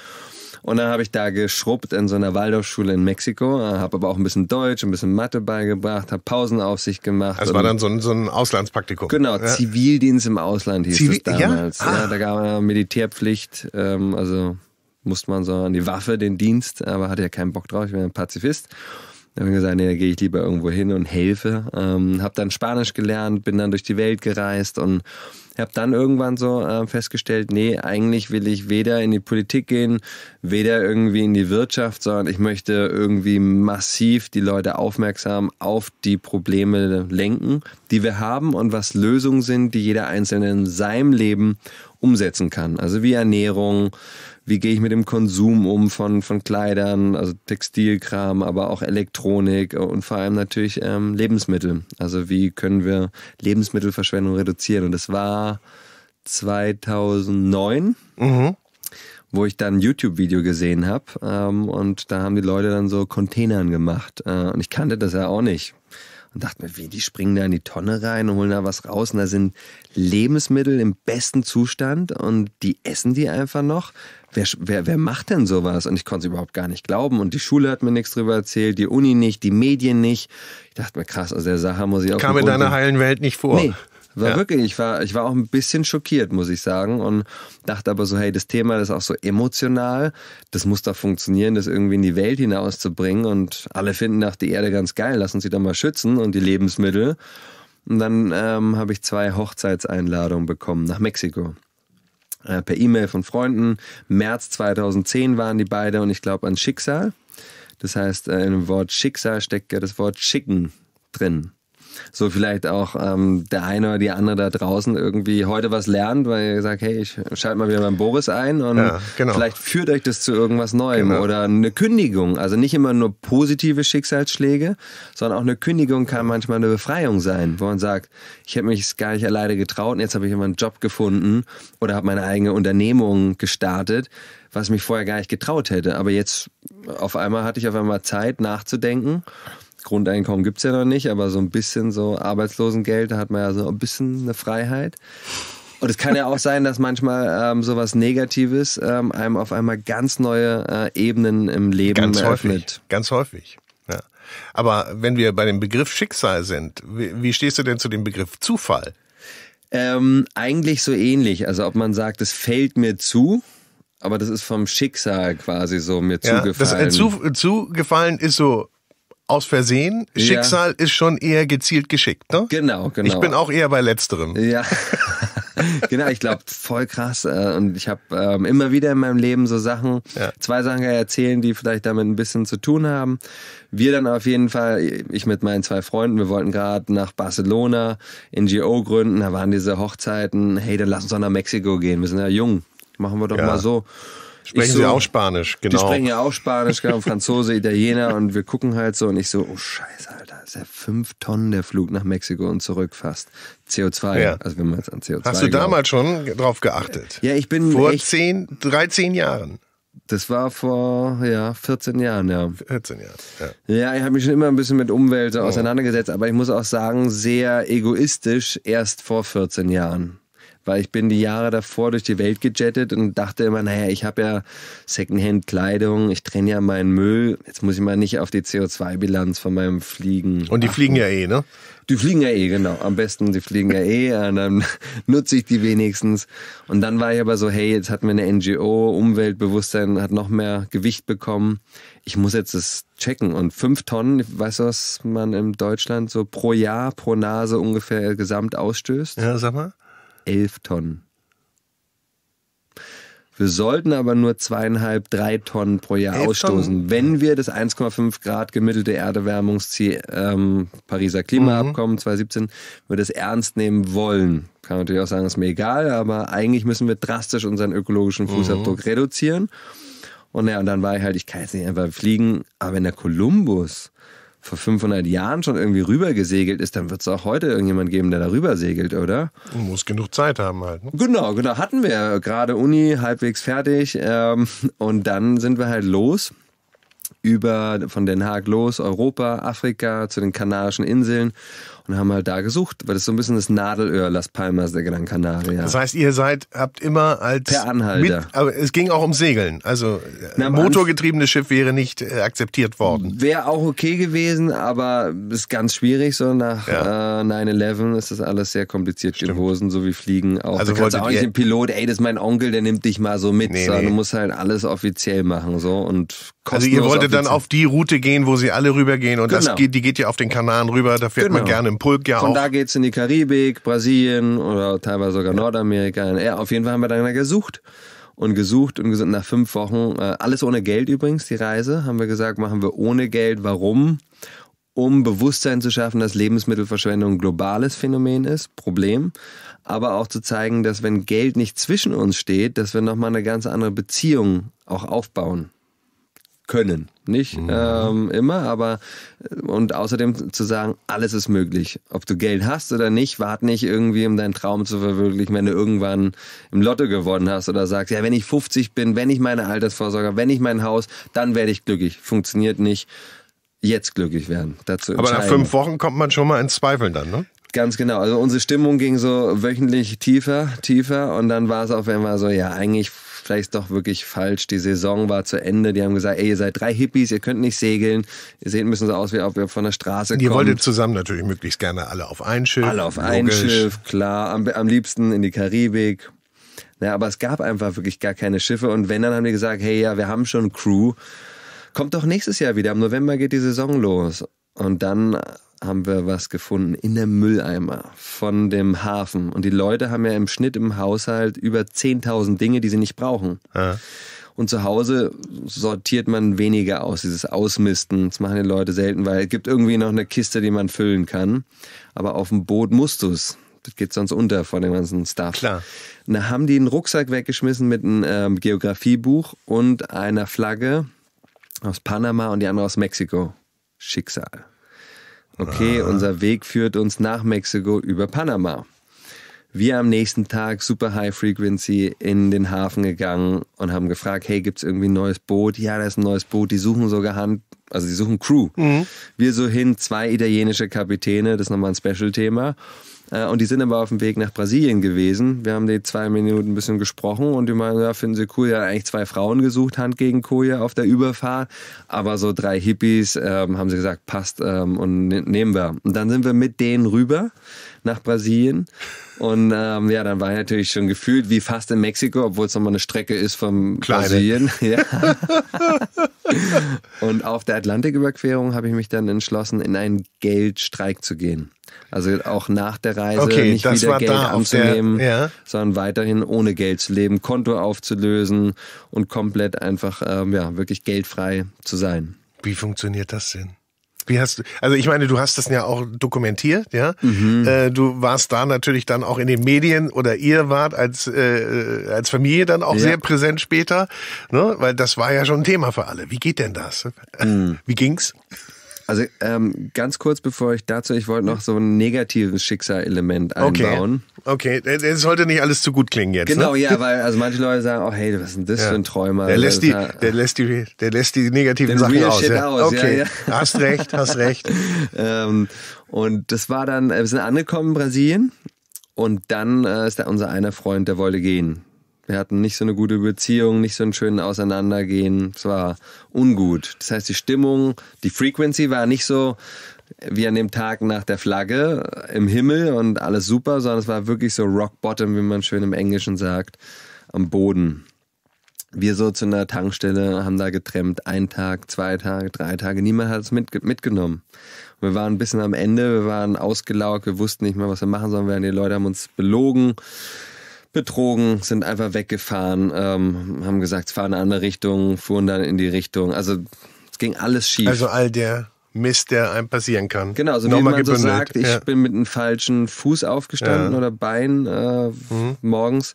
B: Und dann habe ich da geschrubbt in so einer Waldorfschule in Mexiko, habe aber auch ein bisschen Deutsch, ein bisschen Mathe beigebracht, habe Pausenaufsicht gemacht. Das also war dann so
A: ein, so ein Auslandspraktikum. Genau, ja.
B: Zivildienst im Ausland hieß Zivil es damals. Ja? Ah. ja da ah. gab es Militärpflicht, ähm, also musste man so an die Waffe, den Dienst, aber hatte ja keinen Bock drauf, ich bin ein Pazifist. Dann habe ich gesagt, nee, da gehe ich lieber irgendwo hin und helfe. Ähm, habe dann Spanisch gelernt, bin dann durch die Welt gereist und habe dann irgendwann so äh, festgestellt, nee, eigentlich will ich weder in die Politik gehen, weder irgendwie in die Wirtschaft, sondern ich möchte irgendwie massiv die Leute aufmerksam auf die Probleme lenken, die wir haben und was Lösungen sind, die jeder Einzelne in seinem Leben umsetzen kann. Also wie Ernährung, wie gehe ich mit dem Konsum um von, von Kleidern, also Textilkram, aber auch Elektronik und vor allem natürlich ähm, Lebensmittel. Also wie können wir Lebensmittelverschwendung reduzieren? Und das war 2009. Mhm wo ich dann ein YouTube-Video gesehen habe ähm, und da haben die Leute dann so Containern gemacht äh, und ich kannte das ja auch nicht und dachte mir, wie, die springen da in die Tonne rein und holen da was raus und da sind Lebensmittel im besten Zustand und die essen die einfach noch, Wer, wer, wer macht denn sowas? Und ich konnte es überhaupt gar nicht glauben. Und die Schule hat mir nichts drüber erzählt, die Uni nicht, die Medien nicht. Ich dachte mir, krass, also der Sache muss ich auch. Kam in deiner heilen
A: Welt nicht vor. Nee, war ja.
B: wirklich, ich war, ich war auch ein bisschen schockiert, muss ich sagen. Und dachte aber so, hey, das Thema ist auch so emotional. Das muss doch funktionieren, das irgendwie in die Welt hinauszubringen. Und alle finden nach die Erde ganz geil, lass uns sie doch mal schützen und die Lebensmittel. Und dann ähm, habe ich zwei Hochzeitseinladungen bekommen nach Mexiko äh, per E-Mail von Freunden. März 2010 waren die beide und ich glaube an Schicksal. Das heißt, äh, im Wort Schicksal steckt ja das Wort Schicken drin so vielleicht auch ähm, der eine oder die andere da draußen irgendwie heute was lernt, weil ihr sagt, hey, ich schalte mal wieder beim Boris ein und ja, genau. vielleicht führt euch das zu irgendwas Neuem genau. oder eine Kündigung. Also nicht immer nur positive Schicksalsschläge, sondern auch eine Kündigung kann manchmal eine Befreiung sein, wo man sagt, ich hätte mich gar nicht alleine getraut und jetzt habe ich immer einen Job gefunden oder habe meine eigene Unternehmung gestartet was mich vorher gar nicht getraut hätte. Aber jetzt auf einmal hatte ich auf einmal Zeit nachzudenken Grundeinkommen gibt es ja noch nicht, aber so ein bisschen so Arbeitslosengeld, da hat man ja so ein bisschen eine Freiheit. Und es kann ja auch sein, dass manchmal ähm, sowas Negatives ähm, einem auf einmal ganz neue äh, Ebenen im Leben ganz eröffnet. Häufig,
A: ganz häufig. Ja. Aber wenn wir bei dem Begriff Schicksal sind, wie, wie stehst du denn zu dem Begriff Zufall? Ähm, eigentlich so ähnlich. Also ob man sagt, es fällt mir
B: zu, aber das ist vom Schicksal quasi so mir ja, zugefallen. Das, äh, zu,
A: zugefallen ist so aus Versehen. Schicksal ja. ist schon eher gezielt geschickt, ne? Genau, genau. Ich bin auch eher bei letzterem. Ja.
B: (laughs) genau, ich glaube, voll krass. Äh, und ich habe ähm, immer wieder in meinem Leben so Sachen, ja. zwei Sachen erzählen, die vielleicht damit ein bisschen zu tun haben. Wir dann auf jeden Fall, ich mit meinen zwei Freunden, wir wollten gerade nach Barcelona NGO gründen, da waren diese Hochzeiten, hey, dann lass uns doch nach Mexiko gehen, wir sind ja jung,
A: machen wir doch ja. mal so. Sprechen so, sie auch Spanisch, genau. Die sprechen ja
B: auch Spanisch, genau, (laughs) Franzose, Italiener und wir gucken halt so und ich so, oh Scheiße, Alter, ist ja fünf Tonnen der Flug nach Mexiko und zurück fast. CO2, ja. also wenn man jetzt an CO2 Hast du damals
A: schon drauf geachtet? Ja, ich bin vor echt, zehn, 13 Jahren. Das war vor ja, 14 Jahren, ja. 14 Jahre,
B: ja. Ja, ich habe mich schon immer ein bisschen mit Umwelt oh. auseinandergesetzt, aber ich muss auch sagen, sehr egoistisch erst vor 14 Jahren weil ich bin die Jahre davor durch die Welt gejettet und dachte immer, naja, ich habe ja Secondhand-Kleidung, ich trenne ja meinen Müll, jetzt muss ich mal nicht auf die CO2-Bilanz von meinem Fliegen. Und die achten. fliegen ja eh, ne? Die fliegen ja eh, genau. Am besten, die fliegen ja eh, und dann (laughs) nutze ich die wenigstens. Und dann war ich aber so, hey, jetzt hatten wir eine NGO, Umweltbewusstsein hat noch mehr Gewicht bekommen. Ich muss jetzt das checken. Und fünf Tonnen, weißt du, was man in Deutschland so pro Jahr, pro Nase ungefähr gesamt ausstößt? Ja, sag mal. 11 Tonnen. Wir sollten aber nur zweieinhalb, drei Tonnen pro Jahr ausstoßen, Tonnen? wenn wir das 1,5 Grad gemittelte Erderwärmungsziel ähm, Pariser Klimaabkommen mhm. 2017, wir das ernst nehmen wollen. Kann man natürlich auch sagen, ist mir egal, aber eigentlich müssen wir drastisch unseren ökologischen Fußabdruck mhm. reduzieren. Und ja, und dann war ich halt, ich kann jetzt nicht einfach fliegen, aber in der Kolumbus vor 500 Jahren schon irgendwie rübergesegelt ist, dann wird es auch heute irgendjemand geben, der da rüber segelt, oder?
A: Muss genug Zeit haben halt.
B: Ne? Genau, genau. Hatten wir gerade Uni, halbwegs fertig. Ähm, und dann sind wir halt los über von Den Haag los, Europa, Afrika, zu den Kanarischen Inseln und haben halt da gesucht, weil
A: das ist so ein bisschen das Nadelöhr Las Palmas der Gran Canaria. Das heißt, ihr seid, habt immer als... Per Anhalter. Mit, aber es ging auch um Segeln. Also äh, Na, ein motorgetriebenes Schiff wäre nicht äh, akzeptiert worden.
B: Wäre auch okay gewesen, aber ist ganz schwierig so nach ja. äh, 9-11 ist das alles sehr kompliziert Stimmt. Hosen, so wie Fliegen auch. Also du kannst auch nicht den Pilot, ey, das ist mein Onkel, der nimmt dich mal so mit, nee, sondern nee. du musst halt alles offiziell machen so und Also ihr wolltet offiziell. dann auf
A: die Route gehen, wo sie alle rübergehen und genau. das geht, die geht ja auf den Kanaren rüber, da fährt genau. man gerne dem Pulk ja Von auch. da es
B: in die Karibik, Brasilien oder teilweise sogar ja. Nordamerika. Ja, auf jeden Fall haben wir dann gesucht und gesucht und gesagt, nach fünf Wochen, äh, alles ohne Geld übrigens, die Reise, haben wir gesagt, machen wir ohne Geld. Warum? Um Bewusstsein zu schaffen, dass Lebensmittelverschwendung ein globales Phänomen ist, Problem, aber auch zu zeigen, dass wenn Geld nicht zwischen uns steht, dass wir nochmal eine ganz andere Beziehung auch aufbauen können. Nicht mhm. ähm, immer, aber äh, und außerdem zu sagen, alles ist möglich. Ob du Geld hast oder nicht, warte nicht irgendwie, um deinen Traum zu verwirklichen, wenn du irgendwann im Lotto gewonnen hast oder sagst, ja, wenn ich 50 bin, wenn ich meine Altersvorsorge, wenn ich mein Haus, dann werde ich glücklich. Funktioniert nicht.
A: Jetzt glücklich werden. Dazu aber nach fünf Wochen kommt man schon mal ins Zweifeln dann, ne? Ganz genau.
B: Also unsere Stimmung ging so wöchentlich tiefer, tiefer und dann war es auf einmal so, ja, eigentlich vielleicht doch wirklich falsch. Die Saison war zu Ende. Die haben gesagt, ey, ihr seid drei Hippies, ihr könnt nicht segeln. Ihr seht ein bisschen so aus, wie ob ihr von der Straße kommt. Ihr wolltet zusammen natürlich möglichst gerne alle
A: auf ein Schiff. Alle auf ein logisch. Schiff,
B: klar. Am, am liebsten in die Karibik. Naja, aber es gab einfach wirklich gar keine Schiffe. Und wenn, dann haben die gesagt, hey, ja, wir haben schon Crew. Kommt doch nächstes Jahr wieder. Im November geht die Saison los. Und dann haben wir was gefunden in der Mülleimer von dem Hafen. Und die Leute haben ja im Schnitt im Haushalt über 10.000 Dinge, die sie nicht brauchen. Ja. Und zu Hause sortiert man weniger aus, dieses Ausmisten. Das machen die Leute selten, weil es gibt irgendwie noch eine Kiste, die man füllen kann. Aber auf dem Boot musst du es. Das geht sonst unter von dem ganzen Stuff. Klar. Und da haben die einen Rucksack weggeschmissen mit einem ähm, Geografiebuch und einer Flagge aus Panama und die andere aus Mexiko. Schicksal. Okay, ah. unser Weg führt uns nach Mexiko über Panama. Wir am nächsten Tag super High Frequency in den Hafen gegangen und haben gefragt, hey, gibt es irgendwie ein neues Boot? Ja, da ist ein neues Boot. Die suchen sogar Hand, also die suchen Crew. Mhm. Wir so hin, zwei italienische Kapitäne, das ist nochmal ein Special-Thema. Äh, und die sind aber auf dem Weg nach Brasilien gewesen. Wir haben die zwei Minuten ein bisschen gesprochen und die meinen, ja, finden sie cool. Ja, eigentlich zwei Frauen gesucht, Hand gegen Koje auf der Überfahrt. Aber so drei Hippies ähm, haben sie gesagt, passt ähm, und ne-, nehmen wir. Und dann sind wir mit denen rüber nach Brasilien. Und ähm, ja, dann war ich natürlich schon gefühlt wie fast in Mexiko, obwohl es nochmal eine Strecke ist von Kleine. Brasilien. (laughs) Ja. und auf der Atlantiküberquerung habe ich mich dann entschlossen, in einen Geldstreik zu gehen. Also auch nach der Reise okay, nicht wieder Geld anzunehmen, der, ja. sondern weiterhin ohne Geld zu leben, Konto aufzulösen und komplett einfach ähm, ja, wirklich geldfrei zu sein. Wie funktioniert
A: das denn? wie hast du, also ich meine, du hast das ja auch dokumentiert, ja. Mhm. Äh, du warst da natürlich dann auch in den Medien oder ihr wart als, äh, äh als Familie dann auch ja. sehr präsent später, ne? weil das war ja schon ein Thema für alle. Wie geht denn das? Mhm. Wie ging's? Also ähm, ganz kurz bevor ich dazu, ich wollte noch so ein negatives Schicksalelement einbauen. Okay, okay. es sollte nicht alles zu gut klingen jetzt. Genau, ne? ja, weil
B: also manche Leute sagen, oh hey, was ist denn das ja. für ein Träumer? Der lässt, also,
A: die, der, lässt die, der lässt die negativen Sachen real aus, shit ja? aus. Okay, ja,
B: ja. hast recht, hast recht. (laughs) ähm, und das war dann, äh, wir sind angekommen in Brasilien und dann äh, ist da unser einer Freund, der wollte gehen. Wir hatten nicht so eine gute Beziehung, nicht so einen schönen Auseinandergehen. Es war ungut. Das heißt, die Stimmung, die Frequency war nicht so wie an dem Tag nach der Flagge im Himmel und alles super, sondern es war wirklich so rock bottom, wie man schön im Englischen sagt, am Boden. Wir so zu einer Tankstelle haben da getrennt, ein Tag, zwei Tage, drei Tage, niemand hat es mit, mitgenommen. Und wir waren ein bisschen am Ende, wir waren ausgelaugt, wir wussten nicht mehr, was wir machen sollen, die Leute haben uns belogen betrogen, sind einfach weggefahren, ähm, haben gesagt, fahren in eine andere Richtung, fuhren dann in die Richtung. Also es ging alles schief. Also
A: all der Mist, der einem passieren kann. Genau, also Nochmal wie man gebündelt. so sagt, ich ja. bin mit einem falschen Fuß
B: aufgestanden ja. oder Bein äh, mhm. morgens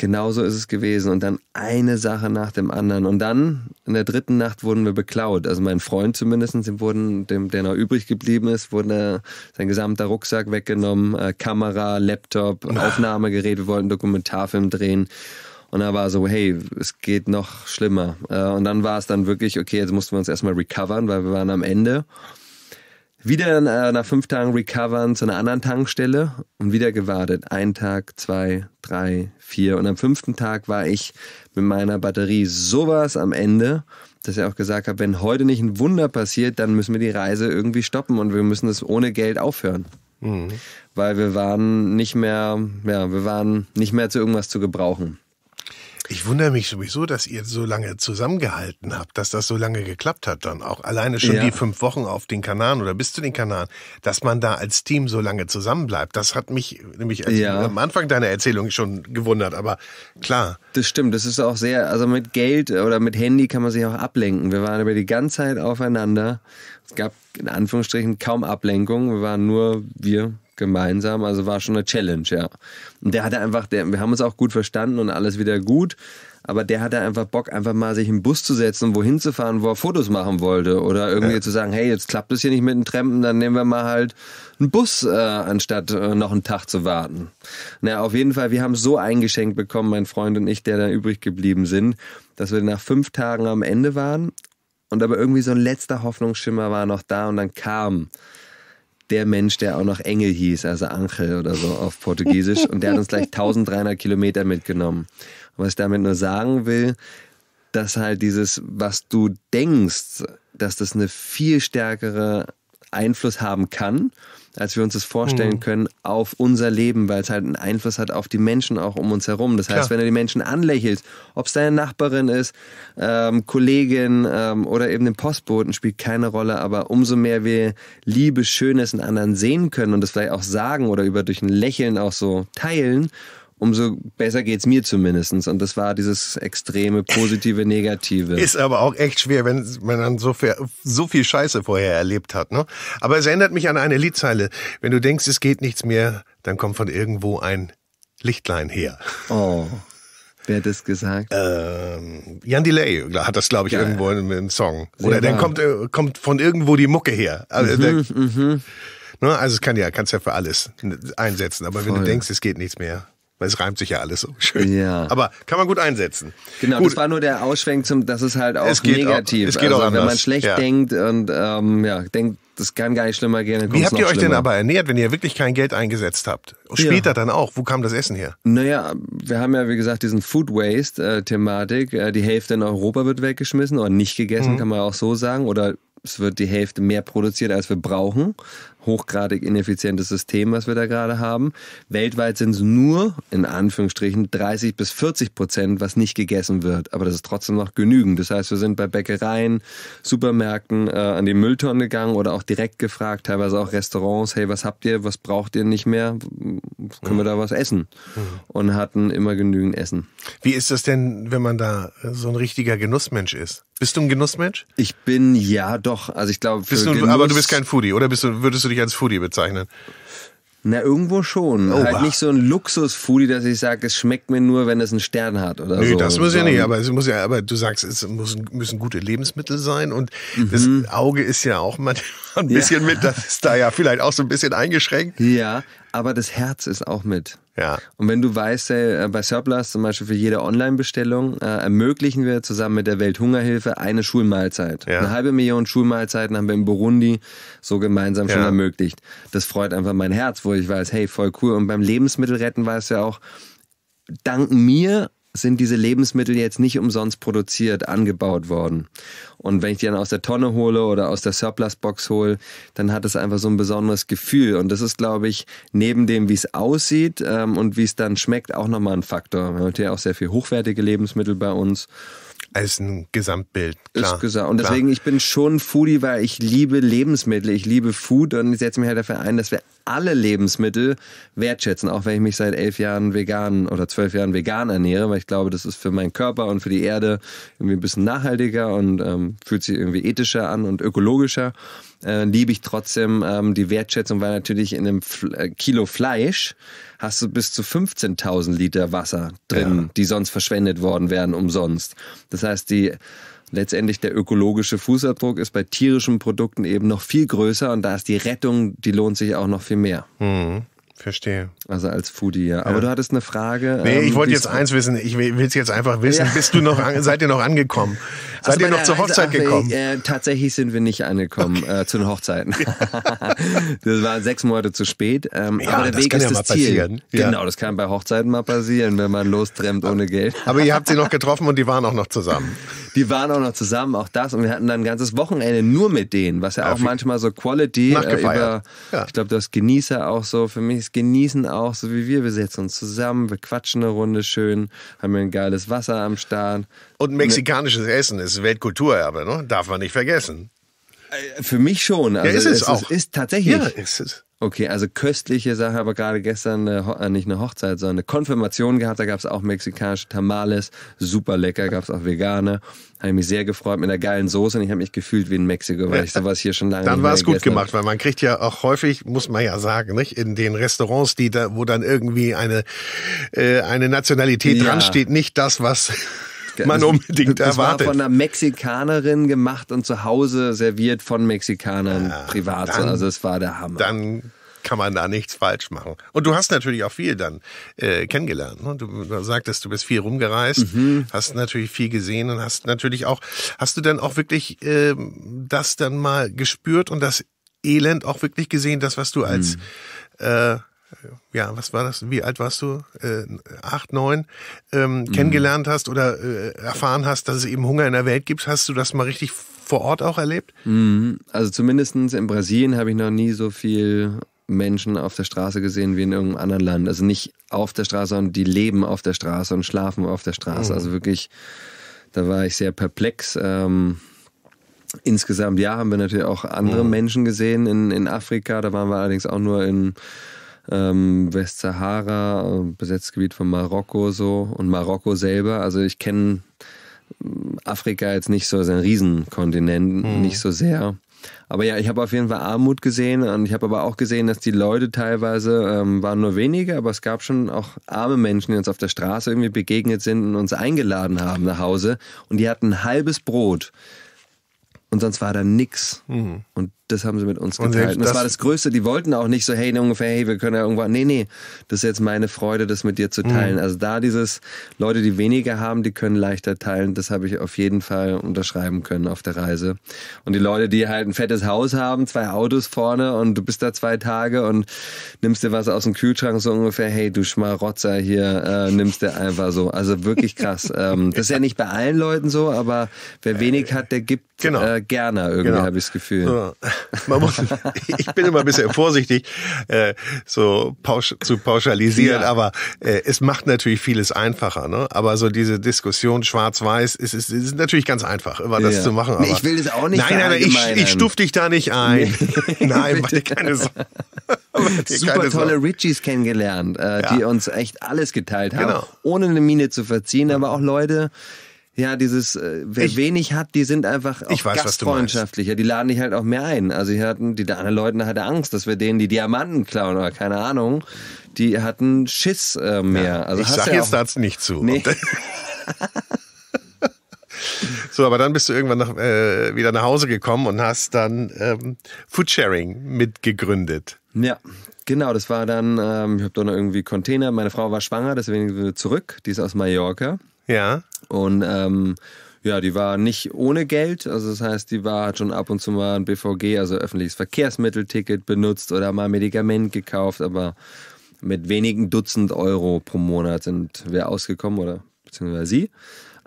B: Genauso ist es gewesen. Und dann eine Sache nach dem anderen. Und dann in der dritten Nacht wurden wir beklaut. Also mein Freund zumindest, dem wurden, dem, der noch übrig geblieben ist, wurde sein gesamter Rucksack weggenommen, äh, Kamera, Laptop, ah. Aufnahmegerät. Wir wollten einen Dokumentarfilm drehen. Und er war so, hey, es geht noch schlimmer. Äh, und dann war es dann wirklich, okay, jetzt mussten wir uns erstmal recovern, weil wir waren am Ende. Wieder nach fünf Tagen recovern zu einer anderen Tankstelle und wieder gewartet. Ein Tag, zwei, drei, vier. Und am fünften Tag war ich mit meiner Batterie sowas am Ende, dass ich auch gesagt habe, wenn heute nicht ein Wunder passiert, dann müssen wir die Reise irgendwie stoppen und wir müssen das ohne Geld aufhören. Mhm. Weil wir waren nicht mehr, ja, wir waren nicht mehr zu irgendwas zu gebrauchen.
A: Ich wundere mich sowieso, dass ihr so lange zusammengehalten habt, dass das so lange geklappt hat dann. Auch alleine schon ja. die fünf Wochen auf den Kanaren oder bis zu den Kanaren, dass man da als Team so lange zusammenbleibt. Das hat mich nämlich ja. am Anfang deiner Erzählung schon gewundert, aber klar.
B: Das stimmt, das ist auch sehr, also mit Geld oder mit Handy kann man sich auch ablenken. Wir waren über die ganze Zeit aufeinander. Es gab in Anführungsstrichen kaum Ablenkung. Wir waren nur wir gemeinsam. Also war schon eine Challenge, ja. Und der hatte einfach, der, wir haben uns auch gut verstanden und alles wieder gut. Aber der hatte einfach Bock, einfach mal sich im Bus zu setzen und wohin zu fahren, wo er Fotos machen wollte. Oder irgendwie ja. zu sagen, hey, jetzt klappt es hier nicht mit den Trampen, dann nehmen wir mal halt einen Bus, äh, anstatt äh, noch einen Tag zu warten. Na, auf jeden Fall, wir haben so eingeschenkt bekommen, mein Freund und ich, der da übrig geblieben sind, dass wir nach fünf Tagen am Ende waren. Und aber irgendwie so ein letzter Hoffnungsschimmer war noch da und dann kam der Mensch, der auch noch Engel hieß, also Angel oder so auf Portugiesisch. Und der hat uns gleich 1300 (laughs) Kilometer mitgenommen. Und was ich damit nur sagen will, dass halt dieses, was du denkst, dass das eine viel stärkere Einfluss haben kann, als wir uns das vorstellen mhm. können, auf unser Leben, weil es halt einen Einfluss hat auf die Menschen auch um uns herum. Das Klar. heißt, wenn du die Menschen anlächelst, ob es deine Nachbarin ist, ähm, Kollegin ähm, oder eben den Postboten, spielt keine Rolle, aber umso mehr wir Liebe, Schönes in anderen sehen können und das vielleicht auch sagen oder über durch ein Lächeln auch so teilen, umso besser geht es mir zumindest. Und das war dieses extreme positive Negative. Ist
A: aber auch echt schwer, wenn man dann so viel, so viel Scheiße vorher erlebt hat. Ne? Aber es erinnert mich an eine Liedzeile. Wenn du denkst, es geht nichts mehr, dann kommt von irgendwo ein Lichtlein her. Oh. Wer hat das gesagt? Ähm, Jan Delay hat das, glaube ich, ja, irgendwo ja. im Song. Sehr Oder dann kommt, äh, kommt von irgendwo die Mucke her. Also, mhm, der, mhm. Ne? also es kann ja, kannst ja für alles einsetzen. Aber Voll. wenn du denkst, es geht nichts mehr, weil es reimt sich ja alles so schön. Ja. Aber kann man gut einsetzen. Genau, gut. das war
B: nur der Ausschwenk zum, das ist halt auch es negativ. Auch, es geht also, auch anders. Wenn man schlecht ja. denkt
A: und ähm, ja, denkt, das kann gar nicht schlimmer gehen. Wie habt ihr euch schlimmer. denn aber ernährt, wenn ihr wirklich kein Geld eingesetzt habt? Später ja. dann auch. Wo kam das Essen her?
B: Naja, wir haben ja, wie gesagt, diesen Food Waste-Thematik. Äh, äh, die Hälfte in Europa wird weggeschmissen oder nicht gegessen, mhm. kann man auch so sagen. Oder es wird die Hälfte mehr produziert, als wir brauchen hochgradig ineffizientes System, was wir da gerade haben. Weltweit sind es nur, in Anführungsstrichen, 30 bis 40 Prozent, was nicht gegessen wird. Aber das ist trotzdem noch genügend. Das heißt, wir sind bei Bäckereien, Supermärkten äh, an die Mülltonnen gegangen oder auch direkt gefragt, teilweise auch Restaurants, hey, was habt ihr, was braucht ihr nicht
A: mehr? Können wir da was essen? Mhm. Und hatten immer genügend Essen. Wie ist das denn, wenn man da so ein richtiger Genussmensch ist? Bist du ein Genussmensch? Ich bin ja doch. Also ich glaube. aber du bist kein Foodie, oder bist du, würdest du dich dich als Foodie bezeichnen? Na,
B: irgendwo schon. Oh, halt nicht so ein Luxus-Foodie, dass ich sage, es schmeckt mir nur, wenn es einen Stern hat oder Nö, so. das muss ja nicht, aber
A: es muss ja, aber du sagst, es müssen, müssen gute Lebensmittel sein und mhm. das Auge ist ja auch mal (laughs) ein bisschen ja. mit, das ist da ja vielleicht auch so ein bisschen eingeschränkt. Ja,
B: aber das Herz ist auch mit. Ja. Und wenn du weißt, ey, äh, bei Surplus zum Beispiel für jede Online-Bestellung äh, ermöglichen wir zusammen mit der Welthungerhilfe eine Schulmahlzeit. Ja. Eine halbe Million Schulmahlzeiten haben wir in Burundi so gemeinsam schon ja. ermöglicht. Das freut einfach mein Herz, wo ich weiß, hey, voll cool. Und beim Lebensmittelretten weißt du ja auch, dank mir sind diese Lebensmittel jetzt nicht umsonst produziert, angebaut worden. Und wenn ich die dann aus der Tonne hole oder aus der Surplusbox hole, dann hat es einfach so ein besonderes Gefühl. Und das ist, glaube ich, neben dem, wie es aussieht ähm, und wie es dann schmeckt, auch nochmal ein Faktor. Wir haben ja auch sehr viel hochwertige
A: Lebensmittel bei uns als ein Gesamtbild. Klar, ist gesagt. Und klar. deswegen,
B: ich bin schon Foodie, weil ich liebe Lebensmittel, ich liebe Food und ich setze mich halt dafür ein, dass wir alle Lebensmittel wertschätzen, auch wenn ich mich seit elf Jahren vegan oder zwölf Jahren vegan ernähre, weil ich glaube, das ist für meinen Körper und für die Erde irgendwie ein bisschen nachhaltiger und ähm, fühlt sich irgendwie ethischer an und ökologischer äh, liebe ich trotzdem ähm, die Wertschätzung, weil natürlich in einem F äh, Kilo Fleisch hast du bis zu 15.000 Liter Wasser drin, ja. die sonst verschwendet worden wären umsonst. Das heißt, die letztendlich der ökologische Fußabdruck ist bei tierischen Produkten eben noch viel größer und da ist die Rettung, die lohnt sich auch noch viel mehr.
A: Mhm. Verstehe.
B: Also als Foodie, ja. Aber ja. du
A: hattest eine Frage. Nee, ich ähm, wollte jetzt eins wissen. Ich will es jetzt einfach wissen. Ja. Bist du noch, an, seid ihr noch angekommen? (laughs) Seid also ihr noch zur Hochzeit Reise, gekommen?
B: Äh, tatsächlich sind wir nicht angekommen okay. äh, zu den Hochzeiten. (laughs) (laughs) das war sechs Monate zu spät. Ähm, ja, aber der das Weg kann ist ja das Ziel. Passieren. Genau, das kann bei Hochzeiten mal passieren, wenn man lostrennt ohne Geld. aber ihr habt sie noch getroffen und die waren auch noch zusammen. Die waren auch noch zusammen, auch das. Und wir hatten dann ein ganzes Wochenende nur mit denen, was ja auch manchmal so Quality äh, über, ich glaube, das Genießer auch so für mich es genießen auch, so wie wir. Wir setzen uns zusammen, wir quatschen eine Runde schön, haben ein geiles
A: Wasser am Start. Und mexikanisches ne Essen ist Weltkulturerbe, ne? darf man nicht vergessen. Äh, für mich schon. Also ja, ist es, es auch. Ist, ist
B: tatsächlich. Ja, ist es. Okay, also köstliche Sache, aber gerade gestern eine, äh, nicht eine Hochzeit, sondern eine Konfirmation gehabt. Da gab es auch mexikanische Tamales, super lecker, gab es auch vegane. Habe ich mich sehr gefreut mit einer geilen Soße und ich habe mich gefühlt wie in Mexiko, weil ich sowas hier schon lange Dann war es gut gemacht,
A: weil man kriegt ja auch häufig, muss man ja sagen, nicht in den Restaurants, die da, wo dann irgendwie eine, äh, eine Nationalität ja. dran steht, nicht das, was man unbedingt erwartet. Das war von
B: einer Mexikanerin gemacht und zu Hause serviert
A: von Mexikanern ja, ah, privat. Dann, also es war der Hammer. Dann kann man da nichts falsch machen. Und du hast natürlich auch viel dann äh, kennengelernt. Ne? Du sagtest, du bist viel rumgereist, mhm. hast natürlich viel gesehen und hast natürlich auch, hast du dann auch wirklich äh, das dann mal gespürt und das Elend auch wirklich gesehen, das, was du als mhm. äh, ja, was war das? Wie alt warst du? Äh, acht, neun ähm, mhm. kennengelernt hast oder äh, erfahren hast, dass es eben Hunger in der Welt gibt. Hast du das mal richtig vor Ort auch erlebt?
B: Mhm. Also zumindest in Brasilien habe ich noch nie so viel Menschen auf der Straße gesehen wie in irgendeinem anderen Land. Also nicht auf der Straße, sondern die leben auf der Straße und schlafen auf der Straße. Mhm. Also wirklich, da war ich sehr perplex. Ähm, insgesamt, ja, haben wir natürlich auch andere oh. Menschen gesehen in, in Afrika. Da waren wir allerdings auch nur in ähm, Westsahara, äh, Besetzgebiet von Marokko so und Marokko selber. Also ich kenne mm, Afrika jetzt nicht so, ist also ein Riesenkontinent, mhm. nicht so sehr. Aber ja, ich habe auf jeden Fall Armut gesehen und ich habe aber auch gesehen, dass die Leute teilweise ähm, waren nur wenige, aber es gab schon auch arme Menschen, die uns auf der Straße irgendwie begegnet sind und uns eingeladen haben nach Hause und die hatten ein halbes Brot und sonst war da nix. Mhm. Und das haben sie mit uns geteilt. Und das, das, war das Größte. Die wollten auch nicht so, hey, ne, ungefähr, hey, wir können ja irgendwo. Nee, nee, das ist jetzt meine Freude, das mit dir zu mhm. teilen. Mhm. Also da dieses, Leute, die weniger haben, die können leichter teilen. Das habe ich auf jeden Fall unterschreiben können auf der Reise. Und die Leute, die halt ein fettes Haus haben, zwei Autos vorne und du bist da zwei Tage und nimmst dir was aus dem Kühlschrank, so ungefähr, hey, du Schmarotzer hier, äh, nimmst dir einfach so. Also wirklich krass. (laughs) ähm, das ist ja nicht bei allen Leuten so, aber wer wenig hat, der gibt genau. äh, gerne irgendwie, genau. habe ich das Gefühl. So man muss, (laughs)
A: ich bin immer ein bisschen vorsichtig, äh, so pausch, zu pauschalisieren, ja. aber äh, es macht natürlich vieles einfacher. Ne? Aber so diese Diskussion Schwarz-Weiß, es ist, ist, ist natürlich ganz einfach, immer das ja. zu machen. Aber nee, ich will das auch nicht. Nein, nein, nein, ich, ich stuf dich da nicht ein. Nee. (laughs) nein, mach dir keine (laughs) Sorgen. Super tolle
B: Richies kennengelernt, äh, ja. die uns echt alles geteilt haben, genau. ohne eine Mine zu verziehen, aber auch Leute, ja, dieses, äh, wer ich, wenig hat, die sind einfach auch ich weiß, gastfreundschaftlicher. Die laden dich halt auch mehr ein. Also hier hatten die anderen Leuten hatten Angst, dass wir denen die Diamanten klauen oder keine Ahnung.
A: Die hatten Schiss äh, mehr. Ja, also ich sag ja jetzt dazu nicht zu. Nee. (laughs) So, aber dann bist du irgendwann nach, äh, wieder nach Hause gekommen und hast dann ähm, Foodsharing mitgegründet. Ja, genau. Das war dann,
B: ähm, ich habe noch irgendwie Container. Meine Frau war schwanger, deswegen zurück. Die ist aus Mallorca. Ja. Und ähm, ja, die war nicht ohne Geld. Also das heißt, die war hat schon ab und zu mal ein BVG, also öffentliches Verkehrsmittelticket benutzt oder mal Medikament gekauft, aber mit wenigen Dutzend Euro pro Monat sind wir ausgekommen oder beziehungsweise sie.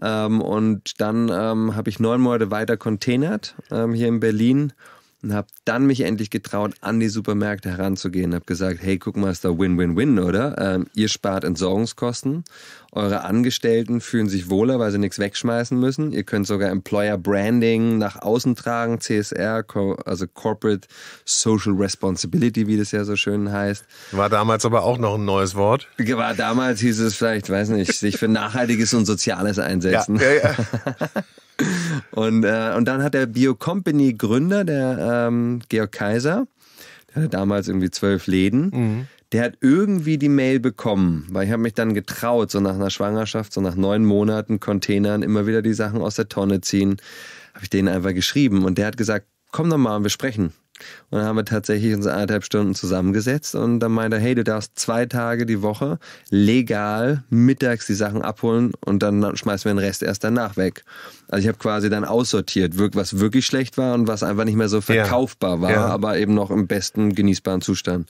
B: Ähm, und dann ähm, habe ich neun Monate weiter containert ähm, hier in Berlin und habe dann mich endlich getraut, an die Supermärkte heranzugehen. Habe gesagt, hey, guck mal, ist da Win-Win-Win, oder? Ähm, ihr spart Entsorgungskosten, eure Angestellten fühlen sich wohler, weil sie nichts wegschmeißen müssen. Ihr könnt sogar Employer Branding nach außen tragen, CSR, also Corporate Social Responsibility, wie das ja so schön heißt. War damals aber auch noch ein neues Wort. War damals hieß es vielleicht, weiß nicht, sich für (laughs) Nachhaltiges und Soziales einsetzen. Ja, ja, ja. (laughs) Und, äh, und dann hat der Bio-Company-Gründer, der ähm, Georg Kaiser, der hatte damals irgendwie zwölf Läden, mhm. der hat irgendwie die Mail bekommen, weil ich habe mich dann getraut, so nach einer Schwangerschaft, so nach neun Monaten Containern, immer wieder die Sachen aus der Tonne ziehen, habe ich denen einfach geschrieben und der hat gesagt, komm doch mal und wir sprechen. Und dann haben wir tatsächlich uns anderthalb Stunden zusammengesetzt und dann meinte er, hey, du darfst zwei Tage die Woche legal mittags die Sachen abholen und dann schmeißen wir den Rest erst danach weg. Also ich habe quasi dann aussortiert, was wirklich schlecht war und was einfach nicht mehr so verkaufbar war, Ja. aber eben noch im besten genießbaren Zustand.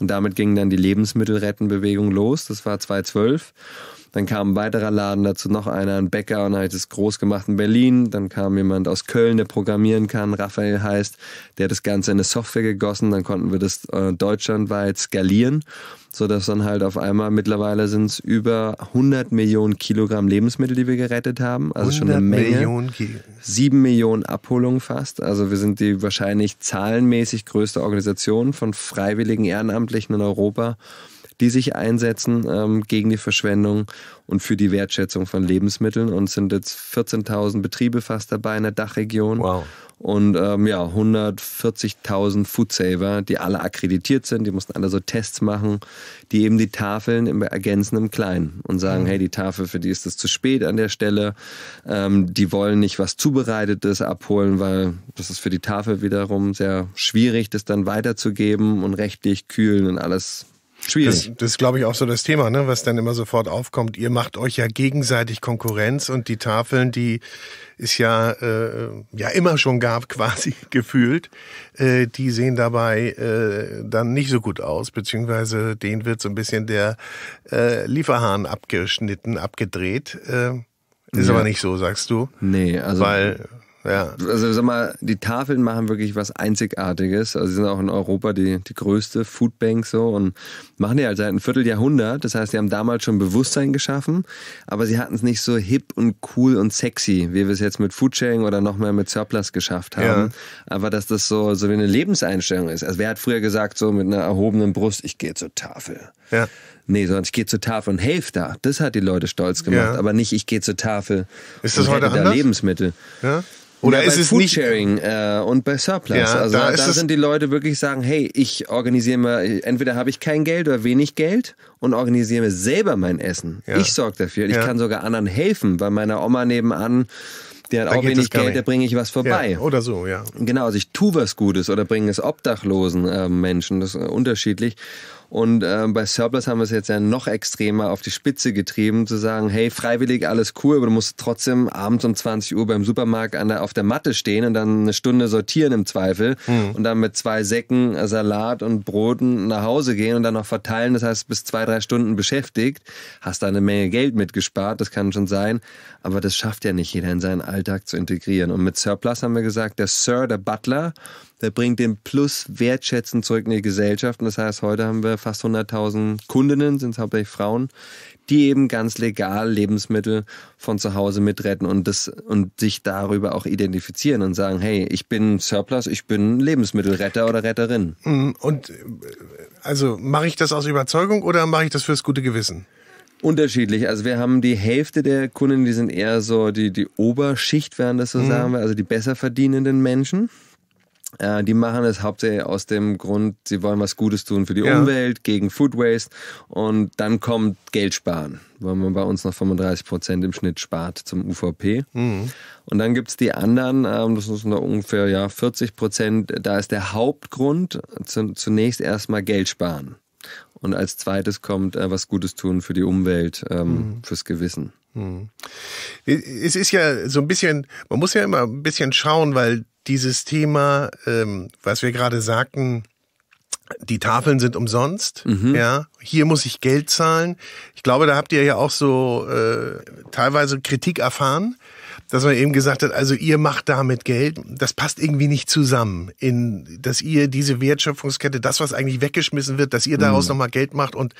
B: Und damit ging dann die Lebensmittelrettenbewegung los. Das war 2012. Dann kam ein weiterer Laden dazu, noch einer, ein Bäcker und dann habe ich das groß gemacht in Berlin. Dann kam jemand aus Köln, der programmieren kann, Raphael heißt, der hat das Ganze in eine Software gegossen. Dann konnten wir das äh, deutschlandweit skalieren, sodass dann halt auf einmal mittlerweile sind es über 100 Millionen Kilogramm Lebensmittel, die wir gerettet haben. Also schon eine Menge. Millionen Kilo. 7 Millionen Abholungen fast. Also wir sind die wahrscheinlich zahlenmäßig größte Organisation von freiwilligen Ehrenamtlichen in Europa die sich einsetzen ähm, gegen die Verschwendung und für die Wertschätzung von Lebensmitteln und sind jetzt 14.000 Betriebe fast dabei in der Dachregion. Wow. Und ähm, ja, 140.000 Foodsaver, die alle akkreditiert sind, die mussten alle so Tests machen, die eben die Tafeln im, ergänzen im Kleinen und sagen, mhm. hey, die Tafel, für die ist es zu spät an der Stelle. Ähm, die wollen nicht was Zubereitetes abholen, weil das ist für die Tafel wiederum sehr schwierig, das dann weiterzugeben und rechtlich kühlen und alles
A: Schwierig. Das, das ist, glaube ich, auch so das Thema, ne, was dann immer sofort aufkommt. Ihr macht euch ja gegenseitig Konkurrenz und die Tafeln, die es ja, äh, ja immer schon gab, (laughs) quasi gefühlt, äh, die sehen dabei äh, dann nicht so gut aus, beziehungsweise denen wird so ein bisschen der äh, Lieferhahn abgeschnitten, abgedreht. Äh, ist ja. aber nicht so, sagst du. Nee, also. Weil ja. Also sag mal, die Tafeln
B: machen wirklich was Einzigartiges. Also sie sind auch in Europa die, die größte Foodbank so und machen die halt seit einem Vierteljahrhundert. Das heißt, die haben damals schon Bewusstsein geschaffen, aber sie hatten es nicht so hip und cool und sexy, wie wir es jetzt mit Foodsharing oder noch mehr mit Surplus geschafft haben. Ja. Aber dass das so, so wie eine Lebenseinstellung ist. Also wer hat früher gesagt, so mit einer erhobenen Brust, ich gehe zur Tafel. Ja. Nee, sondern ich gehe zur Tafel und helfe da. Das hat die Leute stolz gemacht, ja. aber nicht ich gehe zur Tafel ist das und heute da Lebensmittel.
A: Ja? Oder ja, ist es Foodsharing
B: nicht äh, und bei Surplus. Ja, also da, da sind die Leute wirklich sagen, hey, ich organisiere mir, entweder habe ich kein Geld oder wenig Geld und organisiere mir selber mein Essen. Ja. Ich sorge dafür. Ich kann sogar anderen helfen, weil meiner Oma nebenan die hat da auch wenig Geld, da bringe ich was vorbei. Ja,
A: oder so, ja.
B: Genau, also ich tue was Gutes oder bringe es obdachlosen äh, Menschen, das ist unterschiedlich. Und äh, bei Surplus haben wir es jetzt ja noch extremer auf die Spitze getrieben, zu sagen, hey, freiwillig alles cool, aber du musst trotzdem abends um 20 Uhr beim Supermarkt an der, auf der Matte stehen und dann eine Stunde sortieren im Zweifel mhm. und dann mit zwei Säcken äh, Salat und Broten nach Hause gehen und dann noch verteilen. Das heißt, bis zwei, drei Stunden beschäftigt, hast da eine Menge Geld mitgespart, das kann schon sein, aber das schafft ja nicht jeder in seinen Alltag zu integrieren. Und mit Surplus haben wir gesagt, der Sir, der Butler, der bringt den Plus wertschätzend zurück in die Gesellschaft. Und das heißt, heute haben wir fast 100.000 Kundinnen, sind es hauptsächlich Frauen, die eben ganz legal Lebensmittel von zu Hause mitretten und das und sich darüber auch identifizieren und sagen, hey, ich bin Surplus, ich bin Lebensmittelretter oder Retterin.
A: Mm, und äh, also mache ich das aus Überzeugung oder mache ich das fürs gute Gewissen? Unterschiedlich. Also wir haben die Hälfte der Kunden, die
B: sind eher so die, die Oberschicht, wären das so mhm. sagen wir, also die besser verdienenden Menschen. Äh, die machen es hauptsächlich aus dem Grund, sie wollen was Gutes tun für die ja. Umwelt, gegen Food Waste und dann kommt Geld sparen, weil man bei uns noch 35 Prozent im Schnitt spart zum UVP. Mhm. Und dann gibt es die anderen, ähm, das sind da ungefähr ja, 40 Prozent, da ist der Hauptgrund zunächst erstmal Geld sparen. Und als zweites kommt äh, was Gutes tun für die Umwelt, ähm, mhm. fürs Gewissen.
A: Mhm. Es ist ja so ein bisschen, man muss ja immer ein bisschen schauen, weil dieses Thema, ähm, was wir gerade sagten, die Tafeln sind umsonst, mhm. ja. Hier muss ich Geld zahlen. Ich glaube, da habt ihr ja auch so äh, teilweise Kritik erfahren, dass man eben gesagt hat, also ihr macht damit Geld. Das passt irgendwie nicht zusammen, in, dass ihr diese Wertschöpfungskette, das was eigentlich weggeschmissen wird, dass ihr daraus mhm. nochmal Geld macht und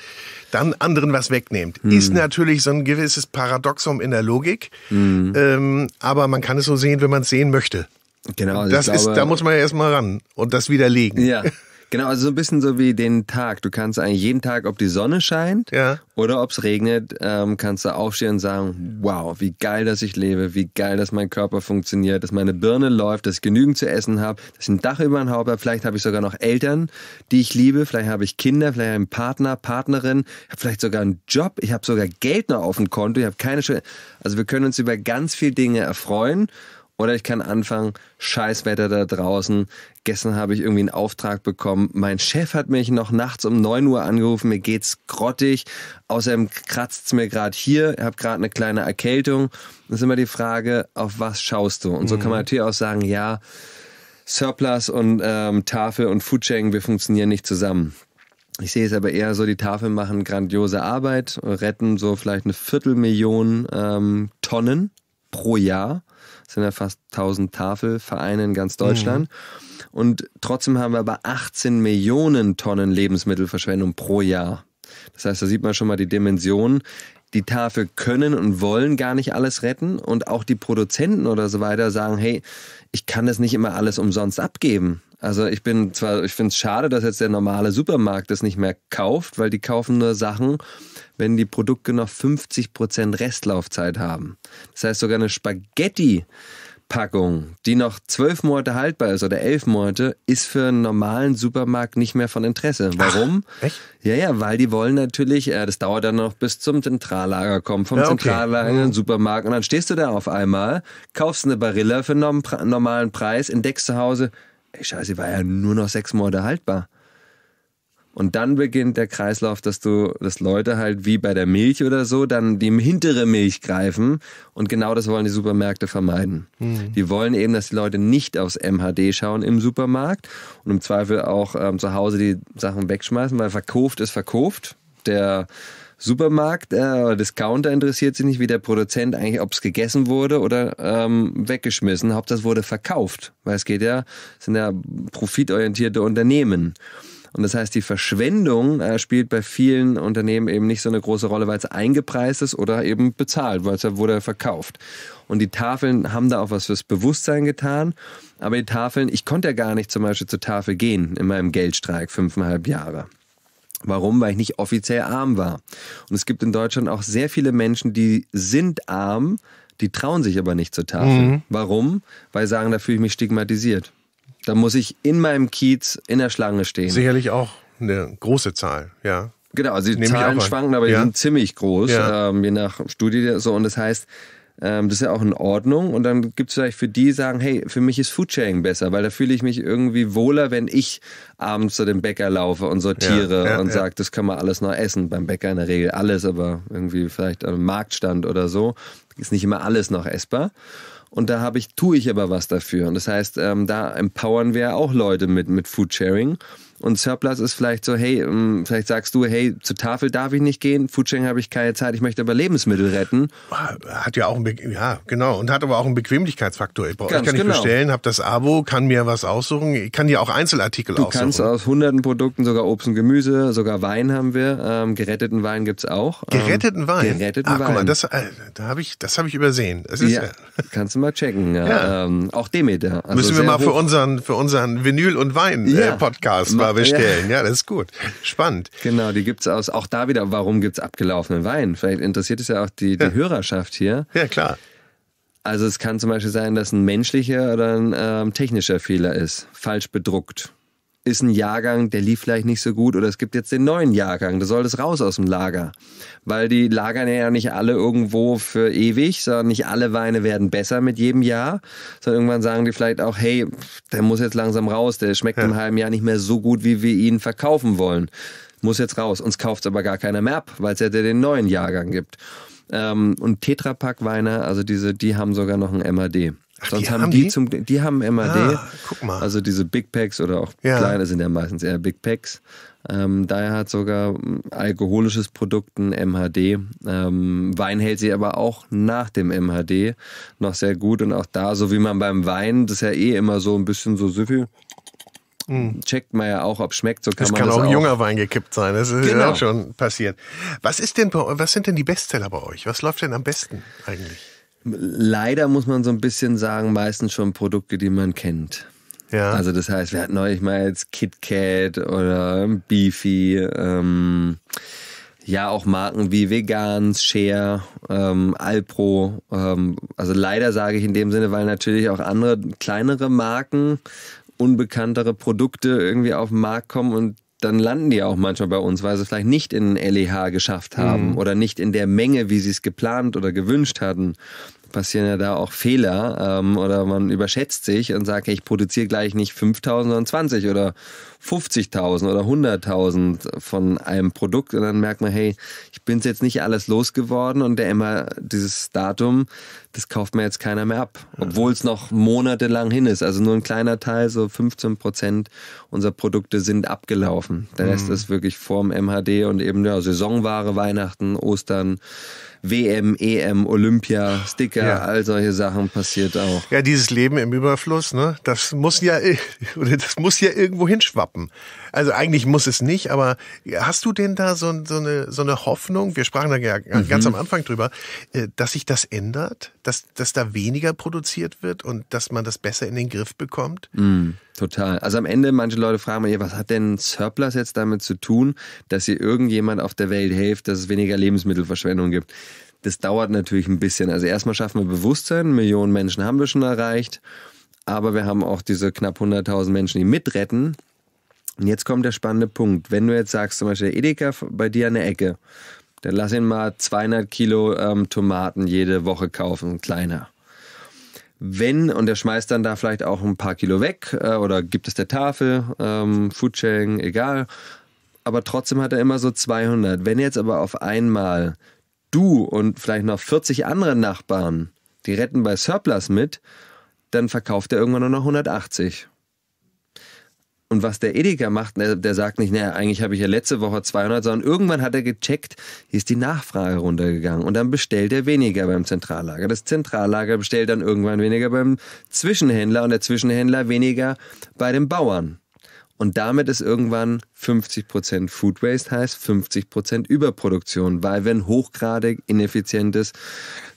A: dann anderen was wegnehmt, mhm. ist natürlich so ein gewisses Paradoxum in der Logik. Mhm. Ähm, aber man kann es so sehen, wenn man es sehen möchte. Genau. Also das glaube, ist, da muss man
B: ja erstmal ran und das widerlegen. Ja. Genau, also so ein bisschen so wie den Tag. Du kannst eigentlich jeden Tag, ob die Sonne scheint ja. oder ob es regnet, ähm, kannst du aufstehen und sagen, wow, wie geil, dass ich lebe, wie geil, dass mein Körper funktioniert, dass meine Birne läuft, dass ich genügend zu essen habe, dass ich ein Dach über dem Haupt habe, vielleicht habe ich sogar noch Eltern, die ich liebe, vielleicht habe ich Kinder, vielleicht habe ich einen Partner, Partnerin, habe vielleicht sogar einen Job, ich habe sogar Geld noch auf dem Konto, ich habe keine Schuld. Also wir können uns über ganz viele Dinge erfreuen oder ich kann anfangen, Scheißwetter da draußen. Gestern habe ich irgendwie einen Auftrag bekommen. Mein Chef hat mich noch nachts um 9 Uhr angerufen. Mir geht's grottig. Außerdem kratzt es mir gerade hier. Ich habe gerade eine kleine Erkältung. Das ist immer die Frage, auf was schaust du? Und so mhm. kann man mhm. natürlich auch sagen, ja, Surplus und ähm, Tafel und Foodsharing, wir funktionieren nicht zusammen. Ich sehe es aber eher so, die Tafeln machen grandiose Arbeit, retten so vielleicht eine Viertelmillion ähm, Tonnen pro Jahr sind ja fast 1000 Tafelvereine in ganz Deutschland. Mhm. Und trotzdem haben wir aber 18 Millionen Tonnen Lebensmittelverschwendung pro Jahr. Das heißt, da sieht man schon mal die Dimension. Die Tafel können und wollen gar nicht alles retten und auch die Produzenten oder so weiter sagen, hey, ich kann das nicht immer alles umsonst abgeben. Also ich bin zwar, ich finde es schade, dass jetzt der normale Supermarkt das nicht mehr kauft, weil die kaufen nur Sachen, wenn die Produkte noch 50% Restlaufzeit haben. Das heißt sogar eine Spaghetti. Packung, die noch zwölf Monate haltbar ist oder elf Monate, ist für einen normalen Supermarkt nicht mehr von Interesse. Warum? Ach, echt? Ja, ja, weil die wollen natürlich, äh, das dauert dann noch bis zum Zentrallager kommen, vom ja, okay. Zentrallager in den mhm. Supermarkt und dann stehst du da auf einmal, kaufst eine Barilla für einen normalen Preis, entdeckst zu Hause, ey Scheiße, war ja nur noch sechs Monate haltbar. Und dann beginnt der Kreislauf, dass du, dass Leute halt wie bei der Milch oder so dann die hintere Milch greifen und genau das wollen die Supermärkte vermeiden. Mhm. Die wollen eben, dass die Leute nicht aufs MHD schauen im Supermarkt und im Zweifel auch ähm, zu Hause die Sachen wegschmeißen, weil verkauft ist verkauft. Der Supermarkt äh, Discounter interessiert sich nicht, wie der Produzent eigentlich, ob es gegessen wurde oder ähm, weggeschmissen. Hauptsache es wurde verkauft, weil es geht ja, sind ja profitorientierte Unternehmen. Und das heißt, die Verschwendung äh, spielt bei vielen Unternehmen eben nicht so eine große Rolle, weil es eingepreist ist oder eben bezahlt, weil es ja wurde verkauft. Und die Tafeln haben da auch was fürs Bewusstsein getan. Aber die Tafeln, ich konnte ja gar nicht zum Beispiel zur Tafel gehen in meinem Geldstreik fünfeinhalb Jahre. Warum? Weil ich nicht offiziell arm war. Und es gibt in Deutschland auch sehr viele Menschen, die sind arm, die trauen sich aber nicht zur Tafel. Mhm. Warum? Weil sie sagen, da fühle ich mich stigmatisiert. Da muss ich in meinem Kiez in der Schlange stehen. Sicherlich auch eine große Zahl, ja. Genau, also die Nehme Zahlen schwanken, aber ja. die sind ziemlich groß, ja. ähm, je nach Studie. So. Und das heißt, ähm, das ist ja auch in Ordnung. Und dann gibt es vielleicht für die, sagen, hey, für mich ist Foodsharing besser, weil da fühle ich mich irgendwie wohler, wenn ich abends zu dem Bäcker laufe und sortiere ja, ja, und ja. sage, das kann man alles noch essen. Beim Bäcker in der Regel alles, aber irgendwie vielleicht am Marktstand oder so ist nicht immer alles noch essbar. Und da habe ich, tue ich aber was dafür. Und das heißt, ähm, da empowern wir auch Leute mit, mit Foodsharing. Und Surplus ist vielleicht so, hey, ähm, vielleicht sagst du, hey,
A: zur Tafel darf ich nicht gehen, Foodsharing habe ich keine Zeit, ich möchte aber Lebensmittel retten. Hat ja auch einen, ja, genau, und hat aber auch einen Bequemlichkeitsfaktor. Ich, brauch, ich kann genau. nicht bestellen, habe das Abo, kann mir was aussuchen, ich kann dir auch Einzelartikel du aussuchen. Du kannst
B: aus hunderten Produkten sogar Obst und Gemüse, sogar Wein haben wir, ähm, geretteten Wein gibt es auch. Ähm, geretteten Wein? Geretteten Ach, Wein. guck mal, das,
A: äh, da habe ich, das hab ich übersehen. Das ist, ja, ja. Äh, kannst du mal checken. Ja.
B: Ähm, auch Demeter. Also Müssen wir mal für
A: unseren, für unseren Vinyl- und Wein-Podcast äh, mal bestellen. Ja. ja, das ist gut. Spannend. Genau, die gibt es
B: aus. Auch da wieder, warum gibt es abgelaufenen Wein? Vielleicht interessiert es ja auch die, die ja. Hörerschaft hier. Ja, klar. Also es kann zum Beispiel sein, dass ein menschlicher oder ein ähm, technischer Fehler ist. Falsch bedruckt ist ein Jahrgang, der lief vielleicht nicht so gut oder es gibt jetzt den neuen Jahrgang, du solltest raus aus dem Lager. Weil die lagern ja nicht alle irgendwo für ewig, sondern nicht alle Weine werden besser mit jedem Jahr, sondern irgendwann sagen die vielleicht auch, hey, der muss jetzt langsam raus, der schmeckt ja. im halben Jahr nicht mehr so gut, wie wir ihn verkaufen wollen. Muss jetzt raus. Uns kauft aber gar keiner mehr ab, weil es ja den neuen Jahrgang gibt. Ähm, und Tetrapack-Weine, also diese, die haben sogar noch ein MAD. Ach, Sonst die haben die, die, zum, die haben MAD. Ah, guck mal. Also diese Big Packs oder auch ja. kleine sind ja meistens eher Big Packs. Ähm, daher hat sogar alkoholisches Produkt ein MHD. Ähm, Wein hält sich aber auch nach dem MHD noch sehr gut und auch da, so wie man beim Wein, das ist ja eh immer so ein bisschen so süffig.
A: Mm. Checkt man ja auch, ob es schmeckt, so kann das man kann das auch. kann junger Wein gekippt sein, das ist genau. ja auch schon passiert. Was ist denn, was sind denn die Bestseller bei euch? Was läuft denn am besten eigentlich?
B: leider muss man so ein bisschen sagen, meistens schon Produkte, die man kennt. Ja. Also das heißt, wir hatten neulich mal jetzt KitKat oder Beefy, ähm, ja auch Marken wie Vegans, Share, ähm, Alpro. Ähm, also leider sage ich in dem Sinne, weil natürlich auch andere kleinere Marken, unbekanntere Produkte irgendwie auf den Markt kommen und dann landen die auch manchmal bei uns, weil sie vielleicht nicht in LEH geschafft haben mhm. oder nicht in der Menge, wie sie es geplant oder gewünscht hatten passieren ja da auch Fehler ähm, oder man überschätzt sich und sagt, hey, ich produziere gleich nicht 5000, sondern 20 oder 50.000 oder 100.000 von einem Produkt und dann merkt man, hey, ich bin es jetzt nicht alles losgeworden und der immer dieses Datum, das kauft mir jetzt keiner mehr ab, mhm. obwohl es noch monatelang hin ist. Also nur ein kleiner Teil, so 15 Prozent unserer Produkte sind abgelaufen. Der Rest mhm. ist wirklich vorm MHD und eben ja, Saisonware, Weihnachten, Ostern, WM, EM, Olympia, Sticker, ja.
A: all solche Sachen passiert auch. Ja, dieses Leben im Überfluss, ne? Das muss ja, oder (laughs) das muss ja irgendwo hinschwappen klappen. Also eigentlich muss es nicht, aber hast du denn da so, so, eine, so eine, Hoffnung, wir sprachen da ja mhm. ganz am Anfang drüber, äh, dass sich das ändert, dass, dass da weniger produziert wird und dass man das besser in den Griff bekommt?
B: Mhm, total. Also am Ende, manche Leute fragen mich, was hat denn Surplus jetzt damit zu tun, dass ihr irgendjemand auf der Welt hilft, dass es weniger Lebensmittelverschwendung gibt? Das dauert natürlich ein bisschen. Also erstmal schaffen wir Bewusstsein, Millionen Menschen haben wir schon erreicht aber wir haben auch diese knapp 100.000 Menschen, die mitretten. Und jetzt kommt der spannende Punkt. Wenn du jetzt sagst, zum Beispiel Edeka bei dir an der Ecke, dann lass ihn mal 200 Kilo ähm, Tomaten jede Woche kaufen, kleiner. Wenn, und der schmeißt dann da vielleicht auch ein paar Kilo weg äh, oder gibt es der Tafel, ähm, Foodsharing, egal. Aber trotzdem hat er immer so 200. Wenn jetzt aber auf einmal du und vielleicht noch 40 andere Nachbarn, die retten bei Surplus mit, dann verkauft er irgendwann nur noch 180. Und was der Edeka macht, ne, der sagt nicht, naja, ne, eigentlich habe ich ja letzte Woche 200, sondern irgendwann hat er gecheckt, hier ist die Nachfrage runtergegangen. Und dann bestellt er weniger beim Zentrallager. Das Zentrallager bestellt dann irgendwann weniger beim Zwischenhändler und der Zwischenhändler weniger bei den Bauern. Und damit ist irgendwann 50% Food Waste heißt 50% Überproduktion, weil wir ein hochgradig ineffizientes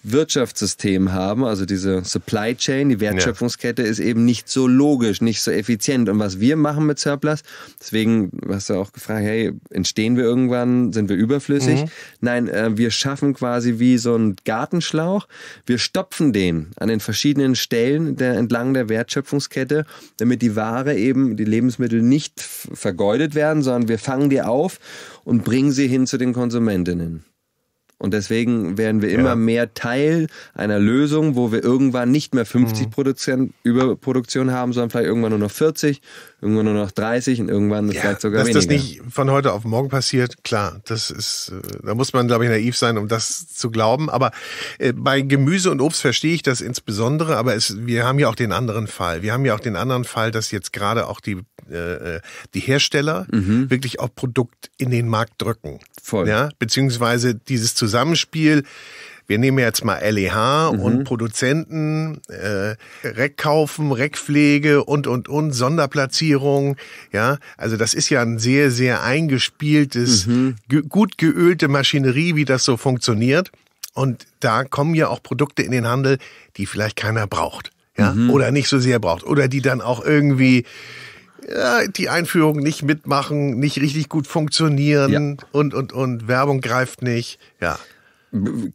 B: Wirtschaftssystem haben, also diese Supply Chain, die Wertschöpfungskette ist eben nicht so logisch, nicht so effizient. Und was wir machen mit Surplus, deswegen hast du auch gefragt, hey, entstehen wir irgendwann, sind wir überflüssig? Mhm. Nein, äh, wir schaffen quasi wie so einen Gartenschlauch, wir stopfen den an den verschiedenen Stellen der, entlang der Wertschöpfungskette, damit die Ware eben, die Lebensmittel nicht vergeudet werden, sondern wir fangen die auf und bringen sie hin zu den Konsumentinnen. Und deswegen werden wir immer ja. mehr Teil einer Lösung, wo wir irgendwann nicht mehr 50 mhm. Produzent Überproduktion haben, sondern vielleicht irgendwann nur noch 40, irgendwann nur noch 30 und irgendwann ja, vielleicht sogar dass weniger. Dass das
A: nicht von heute auf morgen passiert, klar, das ist, äh, da muss man, glaube ich, naiv sein, um das zu glauben. Aber äh, bei Gemüse und Obst verstehe ich das insbesondere, aber es, wir haben ja auch den anderen Fall. Wir haben ja auch den anderen Fall, dass jetzt gerade auch die äh, äh, die Hersteller mhm. wirklich auch Produkt in den Markt drücken. Voll. Ja, beziehungsweise dieses Zusammenspiel. Wir nehmen jetzt mal LEH mhm. und Produzenten, äh, Reckkaufen, Reckpflege und, und, und, Sonderplatzierung. Ja, also das ist ja ein sehr, sehr eingespieltes, mhm. ge gut geölte Maschinerie, wie das so funktioniert. Und da kommen ja auch Produkte in den Handel, die vielleicht keiner braucht ja, mhm. oder nicht so sehr braucht oder die dann auch irgendwie ja, die Einführung nicht mitmachen, nicht richtig gut funktionieren ja. und, und, und Werbung greift nicht. Ja.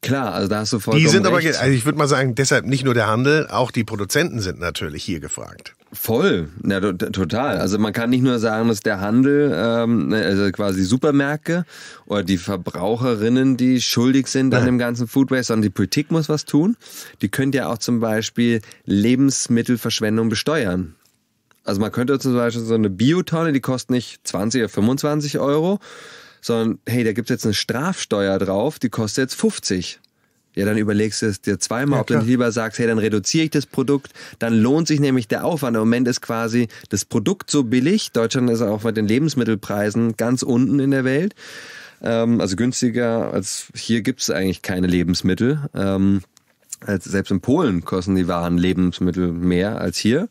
A: Klar, also da hast du vollkommen Die sind aber, recht. also ich würde mal sagen, deshalb nicht nur der Handel, auch die Produzenten sind natürlich hier gefragt. Voll, ja, total.
B: Also man kann nicht nur sagen, dass der Handel, ähm, also quasi Supermärkte oder die Verbraucherinnen, die schuldig sind an dem ganzen Food Waste, sondern die Politik muss was tun. Die könnte ja auch zum Beispiel Lebensmittelverschwendung besteuern. Also man könnte zum Beispiel so eine Biotonne, die kostet nicht 20 oder 25 Euro, sondern hey, da gibt es jetzt eine Strafsteuer drauf, die kostet jetzt 50. Ja, dann überlegst du es dir zweimal, ja, ob du nicht lieber sagst, hey, dann reduziere ich das Produkt, dann lohnt sich nämlich der Aufwand. Im Moment ist quasi das Produkt so billig. Deutschland ist auch mit den Lebensmittelpreisen ganz unten in der Welt. Ähm, also günstiger als hier gibt es eigentlich keine Lebensmittel. Ähm, als selbst in Polen kosten die Waren Lebensmittel mehr als hier.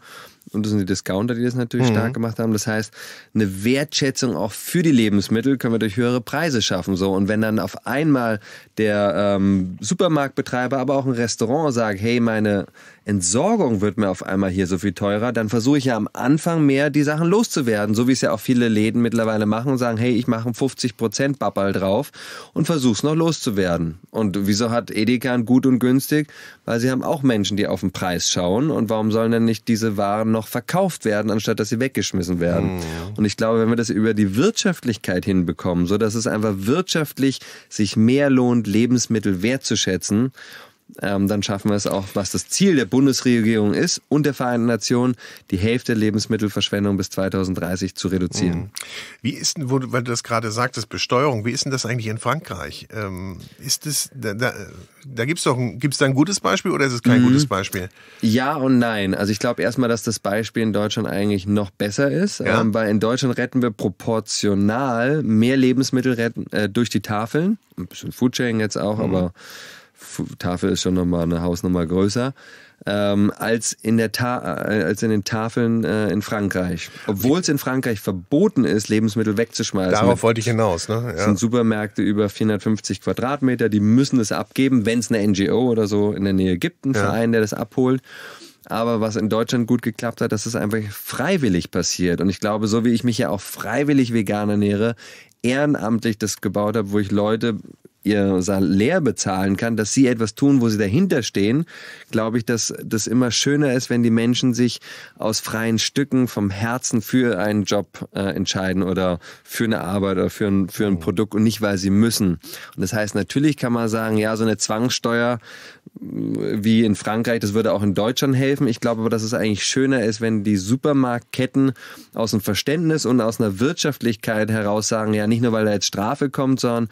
B: Und das sind die Discounter, die das natürlich mhm. stark gemacht haben. Das heißt, eine Wertschätzung auch für die Lebensmittel können wir durch höhere Preise schaffen. So. Und wenn dann auf einmal der ähm, Supermarktbetreiber, aber auch ein Restaurant sagt, hey, meine Entsorgung wird mir auf einmal hier so viel teurer, dann versuche ich ja am Anfang mehr die Sachen loszuwerden, so wie es ja auch viele Läden mittlerweile machen und sagen, hey, ich mache einen 50% Babbel drauf und versuche es noch loszuwerden. Und wieso hat Edeka ein gut und günstig? Weil sie haben auch Menschen, die auf den Preis schauen und warum sollen denn nicht diese Waren noch verkauft werden, anstatt dass sie weggeschmissen werden? Mhm. Und ich glaube, wenn wir das über die Wirtschaftlichkeit hinbekommen, so dass es einfach wirtschaftlich sich mehr lohnt, Lebensmittel wertzuschätzen, ähm, dann schaffen wir es auch, was das Ziel der Bundesregierung ist und der Vereinten Nationen, die Hälfte der Lebensmittelverschwendung bis 2030 zu reduzieren. Mhm.
A: Wie ist denn, wo, weil du das gerade sagtest, Besteuerung, wie ist denn das eigentlich in Frankreich? Ähm, ist das, da, da, da gibt es doch ein, gibt's da ein gutes Beispiel oder ist es kein mhm. gutes
B: Beispiel? Ja und nein. Also ich glaube erstmal, dass das Beispiel in Deutschland eigentlich noch besser ist, ja. ähm, weil in Deutschland retten wir proportional mehr Lebensmittel retten, äh, durch die Tafeln. Ein bisschen Foodsharing jetzt auch, mhm. aber Tafel ist schon nochmal eine Hausnummer größer, ähm, als, in der äh, als in den Tafeln äh, in Frankreich. Obwohl es in Frankreich verboten ist, Lebensmittel wegzuschmeißen. Darauf
A: wollte ich hinaus. Ne? Ja. sind
B: Supermärkte über 450 Quadratmeter, die müssen es abgeben, wenn es eine NGO oder so in der Nähe gibt, einen ja. Verein, der das abholt. Aber was in Deutschland gut geklappt hat, dass es einfach freiwillig passiert. Und ich glaube, so wie ich mich ja auch freiwillig vegan ernähre, ehrenamtlich das gebaut habe, wo ich Leute ihr Salär bezahlen kann, dass sie etwas tun, wo sie dahinter stehen, glaube ich, dass das immer schöner ist, wenn die Menschen sich aus freien Stücken vom Herzen für einen Job äh, entscheiden oder für eine Arbeit oder für ein, für ein mhm. Produkt und nicht, weil sie müssen. Und das heißt, natürlich kann man sagen, ja, so eine Zwangssteuer äh, wie in Frankreich, das würde auch in Deutschland helfen. Ich glaube aber, dass es eigentlich schöner ist, wenn die Supermarktketten aus dem Verständnis und aus einer Wirtschaftlichkeit heraus sagen, ja, nicht nur, weil da jetzt Strafe kommt, sondern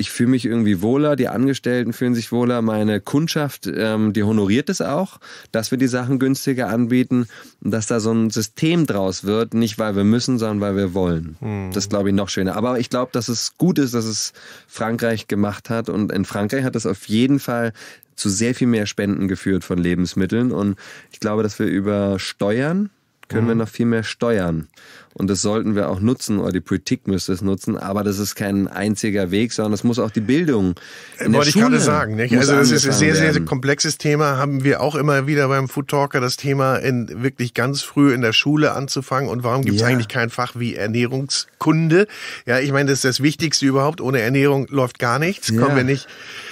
B: ich fühle mich irgendwie wohler, die Angestellten fühlen sich wohler, meine Kundschaft, ähm, die honoriert es auch, dass wir die Sachen günstiger anbieten und dass da so ein System draus wird, nicht weil wir müssen, sondern weil wir wollen. Hm. Das glaube ich noch schöner. Aber ich glaube, dass es gut ist, dass es Frankreich gemacht hat und in Frankreich hat es auf jeden Fall zu sehr viel mehr Spenden geführt von Lebensmitteln und ich glaube, dass wir über Steuern können hm. wir noch viel mehr steuern. Und das sollten wir auch nutzen, oder die Politik müsste es nutzen, aber das ist kein einziger Weg, sondern es muss auch die Bildung. In Wollte ich Schule gerade sagen, nicht? Also das ist ein sehr, sehr, sehr
A: komplexes Thema. Haben wir auch immer wieder beim Food Talker das Thema in, wirklich ganz früh in der Schule anzufangen. Und warum gibt es ja. eigentlich kein Fach wie Ernährungskunde? Ja, ich meine, das ist das Wichtigste überhaupt. Ohne Ernährung läuft gar nichts. Ja. Kommen wir nicht.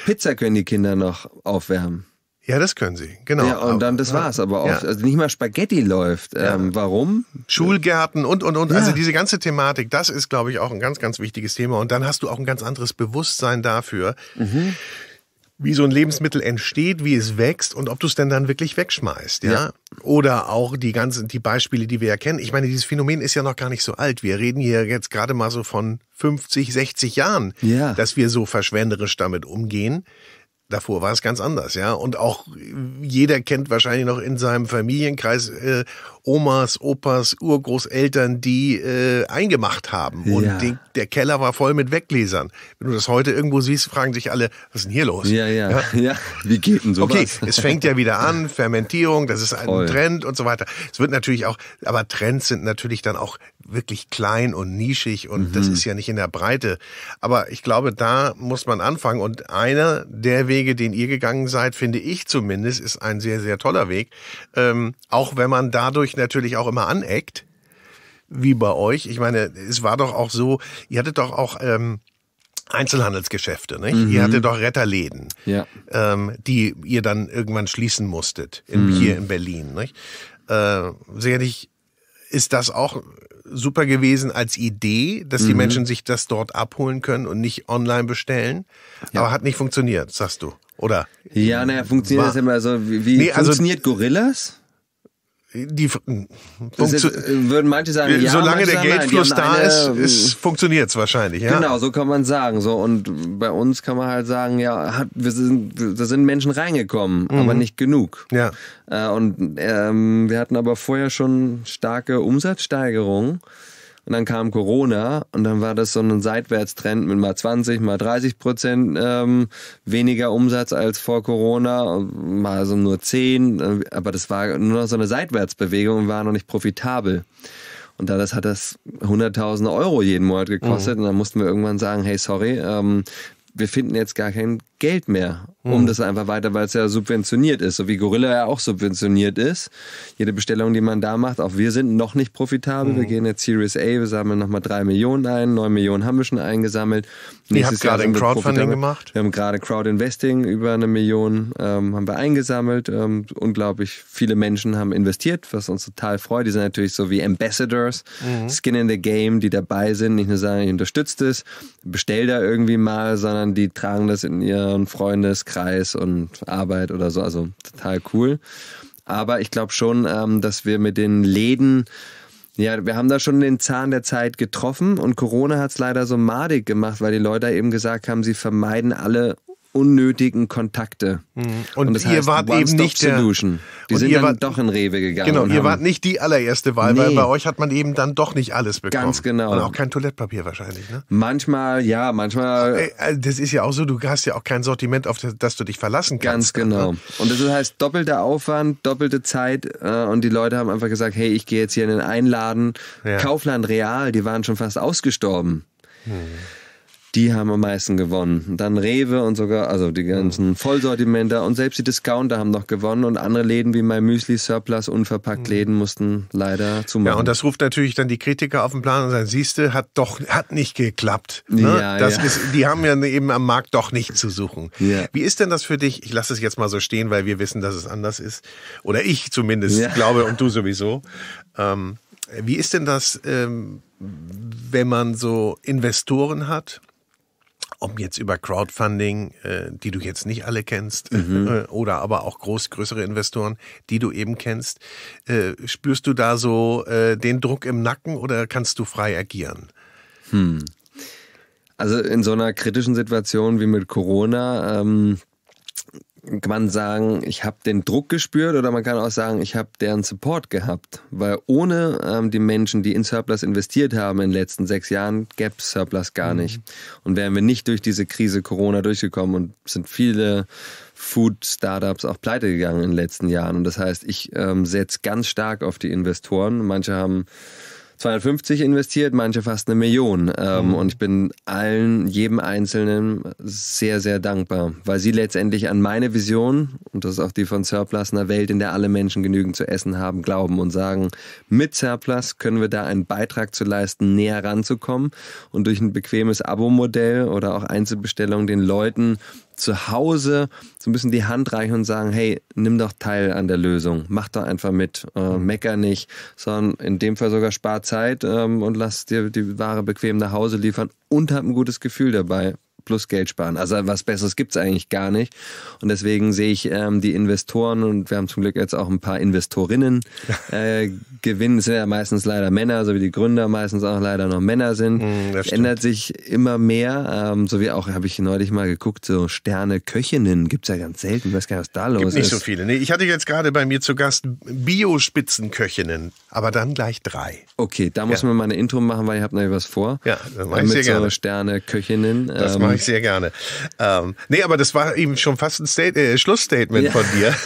A: Pizza können die Kinder
B: noch aufwärmen. Ja, das können sie,
A: genau. Ja, und dann das war's aber auch. Ja. Also
B: nicht mal Spaghetti läuft. Ja. Ähm,
A: warum? Schulgärten und, und, und. Also ja. Also diese ganze Thematik, das ist, glaube ich, auch ein ganz, ganz wichtiges Thema. Und dann hast du auch ein ganz anderes Bewusstsein dafür, mhm. wie so ein Lebensmittel entsteht, wie es wächst und ob du es denn dann wirklich wegschmeißt. Ja? Oder auch die ganzen, die Beispiele, die wir ja kennen. Ich meine, dieses Phänomen ist ja noch gar nicht so alt. Wir reden hier jetzt gerade mal so von 50, 60 Jahren, dass wir so verschwenderisch damit umgehen. Davor war es ganz anders, ja. Und auch jeder kennt wahrscheinlich noch in seinem Familienkreis äh, Omas, Opas, Urgroßeltern, die äh, eingemacht haben. Und ja. der Keller war voll mit Weggläsern. Wenn du das heute irgendwo siehst, fragen sich alle, was ist denn hier los? Ja, ja, ja. (laughs) ja. Wie geht denn sowas? Okay, es fängt ja wieder an, (laughs) Fermentierung, das ist ein voll. Trend und so weiter. Es wird natürlich auch, aber Trends sind natürlich dann auch wirklich klein und nischig und mhm. das ist ja nicht in der Breite. Aber ich glaube, da muss man anfangen. Und einer der Wege, den ihr gegangen seid, finde ich zumindest, ist ein sehr, sehr toller Weg. Ähm, auch wenn man dadurch natürlich auch immer aneckt, wie bei euch. Ich meine, es war doch auch so, ihr hattet doch auch. Ähm, Einzelhandelsgeschäfte, nicht? Mhm. Ihr hattet doch Retterläden, ja. ähm, die ihr dann irgendwann schließen musstet in, mhm. hier in Berlin, nicht? Äh, sicherlich ist das auch super gewesen als Idee, dass die mhm. Menschen sich das dort abholen können und nicht online bestellen. Ja. Aber hat nicht funktioniert, sagst du. Oder? Ja, naja, funktioniert war. das immer
B: so. Wie, nee, also funktioniert also,
A: Gorillas?
B: die hm. sind, also, äh, würden manche sagen, ja, solange der Geldfluss da eine, ist, ist äh,
A: funktioniert es wahrscheinlich. Ja? Genau,
B: so kann man sagen. So und bei uns kann man halt sagen, ja, hat, wir sind, da sind Menschen reingekommen, mhm. aber nicht genug. Ja. Äh, und ähm, wir hatten aber vorher schon starke Umsatzsteigerungen. Und dann kam Corona und dann war das so ein Seitwärtstrend mit mal 20, mal 30 Prozent ähm, weniger Umsatz als vor Corona, mal so nur 10. Aber das war nur noch so eine Seitwärtsbewegung und war noch nicht profitabel. Und da das hat das 100.000 Euro jeden Monat gekostet mhm. und dann mussten wir irgendwann sagen, hey, sorry, ähm, wir finden jetzt gar kein Geld mehr um mhm. das einfach weiter, weil es ja subventioniert ist, so wie Gorilla ja auch subventioniert ist. Jede Bestellung, die man da macht, auch wir sind noch nicht profitabel. Mhm. Wir gehen jetzt Series A, wir sammeln nochmal drei Millionen ein, neun Millionen haben wir schon eingesammelt. Ihr habt gerade ein Crowdfunding gemacht? Wir haben gerade Crowdinvesting, über eine Million ähm, haben wir eingesammelt. Ähm, unglaublich viele Menschen haben investiert, was uns total freut. Die sind natürlich so wie Ambassadors, mhm. Skin in the Game, die dabei sind, nicht nur sagen, ich unterstütze das, bestell da irgendwie mal, sondern die tragen das in ihren Freundeskreis Kreis und Arbeit oder so. Also total cool. Aber ich glaube schon, ähm, dass wir mit den Läden, ja, wir haben da schon den Zahn der Zeit getroffen und Corona hat es leider so madig gemacht, weil die Leute eben gesagt haben, sie vermeiden alle unnötigen Kontakte.
A: Mhm. Und, und das ihr heißt, wart eben nicht der, Solution. Die sind dann wart,
B: doch in Rewe gegangen. Genau, ihr wart
A: nicht die allererste Wahl, nee. weil bei euch hat man eben dann doch nicht alles bekommen. Ganz genau. Und auch kein Toilettpapier wahrscheinlich, ne? Manchmal, ja, manchmal. Äh, das ist ja auch so, du hast ja auch kein Sortiment, auf das du dich verlassen kannst. Ganz ne? genau. Ne? Und das heißt
B: doppelter Aufwand, doppelte Zeit äh, und die Leute haben einfach gesagt, hey, ich gehe jetzt hier in den Einladen. Ja. Kaufland Real, die waren schon fast ausgestorben. Hm die haben am meisten gewonnen. Dann Rewe und sogar, also die ganzen Vollsortimenter und selbst die Discounter haben noch gewonnen und andere Läden wie My Müsli, Surplus, unverpackt mhm. Läden mussten leider zumachen. Ja, und das
A: ruft natürlich dann die Kritiker auf den Plan und sagen, siehste, hat doch, hat nicht geklappt. Ne? Ja, das ja. Ist, die haben ja eben am Markt doch nichts zu suchen. Ja. Wie ist denn das für dich? Ich lasse es jetzt mal so stehen, weil wir wissen, dass es anders ist. Oder ich zumindest ja. glaube und du sowieso. Ähm, wie ist denn das, ähm, wenn man so Investoren hat? um jetzt über Crowdfunding, äh, die du jetzt nicht alle kennst, äh, mhm. äh, oder aber auch groß, größere Investoren, die du eben kennst, äh, spürst du da so äh, den Druck im Nacken oder kannst du frei agieren?
B: Hm. Also in so einer kritischen Situation wie mit Corona, ähm, man sagen, ich habe den Druck gespürt oder man kann auch sagen, ich habe deren Support gehabt. Weil ohne ähm, die Menschen, die in Surplus investiert haben in den letzten sechs Jahren, gäbe Surplus gar mhm. nicht. Und wären wir nicht durch diese Krise Corona durchgekommen und sind viele Food-Startups auch pleite gegangen in den letzten Jahren. Und das heißt, ich ähm, setze ganz stark auf die Investoren. Manche haben 250 investiert, manche fast eine Million. Ähm, mhm. Und ich bin allen, jedem Einzelnen sehr, sehr dankbar, weil sie letztendlich an meine Vision, und das ist auch die von Surplus, einer Welt, in der alle Menschen genügend zu essen haben, glauben und sagen, mit Surplus können wir da einen Beitrag zu leisten, näher ranzukommen und durch ein bequemes Abo-Modell oder auch Einzelbestellung den Leuten zu Hause so ein bisschen die Hand reichen und sagen, hey, nimm doch teil an der Lösung, mach doch einfach mit, äh, mhm. mecker nicht, sondern in dem Fall sogar spar Zeit ähm, und lass dir die Ware bequem nach Hause liefern und hab ein gutes Gefühl dabei plus Geld sparen. Also was Besseres gibt es eigentlich gar nicht. Und deswegen sehe ich ähm, die Investoren und wir haben zum Glück jetzt auch ein paar Investorinnen (laughs) äh, gewinnen. Es sind ja meistens leider Männer, so wie die Gründer meistens auch leider noch Männer sind. Mm, das ändert sich immer mehr. Ähm, so wie auch, habe ich neulich mal geguckt, so Sterne-Köchinnen gibt es ja ganz selten. Ich weiß gar nicht, was da los gibt nicht ist. so viele.
A: Nee, ich hatte jetzt gerade bei mir zu Gast Bio-Spitzenköchinnen, aber dann gleich drei. Okay,
B: da ja. muss man mal eine Intro machen, weil ich habe noch was vor.
A: Ja, das mache ich sehr so gerne. Sterne-Köchinnen.
B: Das ähm, mache ich (laughs) sehr
A: gerne. Ähm, nee, aber das war eben schon fast ein State äh, Schlussstatement ja. von dir. (laughs)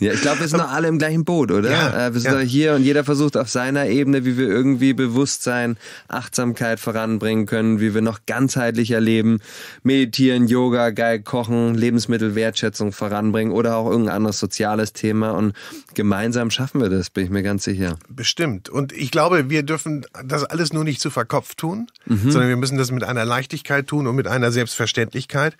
A: Ja, ich glaube, wir sind doch alle im gleichen Boot, oder? Ja, äh, wir sind ja. doch hier und jeder versucht auf
B: seiner Ebene, wie wir irgendwie Bewusstsein, Achtsamkeit voranbringen können, wie wir noch ganzheitlicher leben, meditieren, Yoga, geil kochen, Lebensmittelwertschätzung voranbringen oder auch irgendein anderes soziales Thema. Und gemeinsam schaffen wir das, bin ich mir ganz sicher.
A: Bestimmt. Und ich glaube, wir dürfen das alles nur nicht zu verkopft tun, mhm. sondern wir müssen das mit einer Leichtigkeit tun und mit einer Selbstverständlichkeit.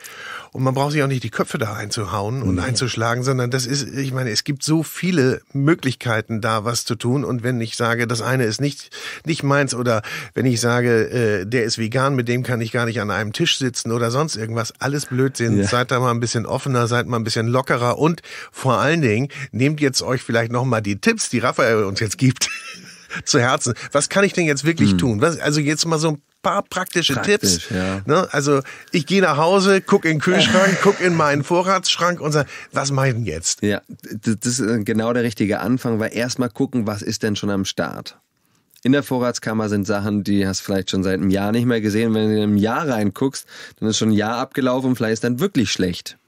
A: Und man braucht sich auch nicht die Köpfe da einzuhauen und nee. einzuschlagen, sondern das ist, ich meine, es gibt so viele Möglichkeiten da was zu tun. Und wenn ich sage, das eine ist nicht, nicht meins oder wenn ich sage, äh, der ist vegan, mit dem kann ich gar nicht an einem Tisch sitzen oder sonst irgendwas, alles Blödsinn. Ja. Seid da mal ein bisschen offener, seid mal ein bisschen lockerer und vor allen Dingen nehmt jetzt euch vielleicht nochmal die Tipps, die Raphael uns jetzt gibt (laughs) zu Herzen. Was kann ich denn jetzt wirklich hm. tun? Was, also jetzt mal so ein paar praktische Praktisch, Tipps. Ja. Ne? Also ich gehe nach Hause, gucke in den Kühlschrank, (laughs) gucke in meinen Vorratsschrank und sage, was denn jetzt? Ja, das ist äh, genau der richtige Anfang, weil erstmal gucken, was ist denn schon am Start.
B: In der Vorratskammer sind Sachen, die hast vielleicht schon seit einem Jahr nicht mehr gesehen. Wenn du in einem Jahr reinguckst, dann ist schon ein Jahr abgelaufen und vielleicht ist dann wirklich schlecht.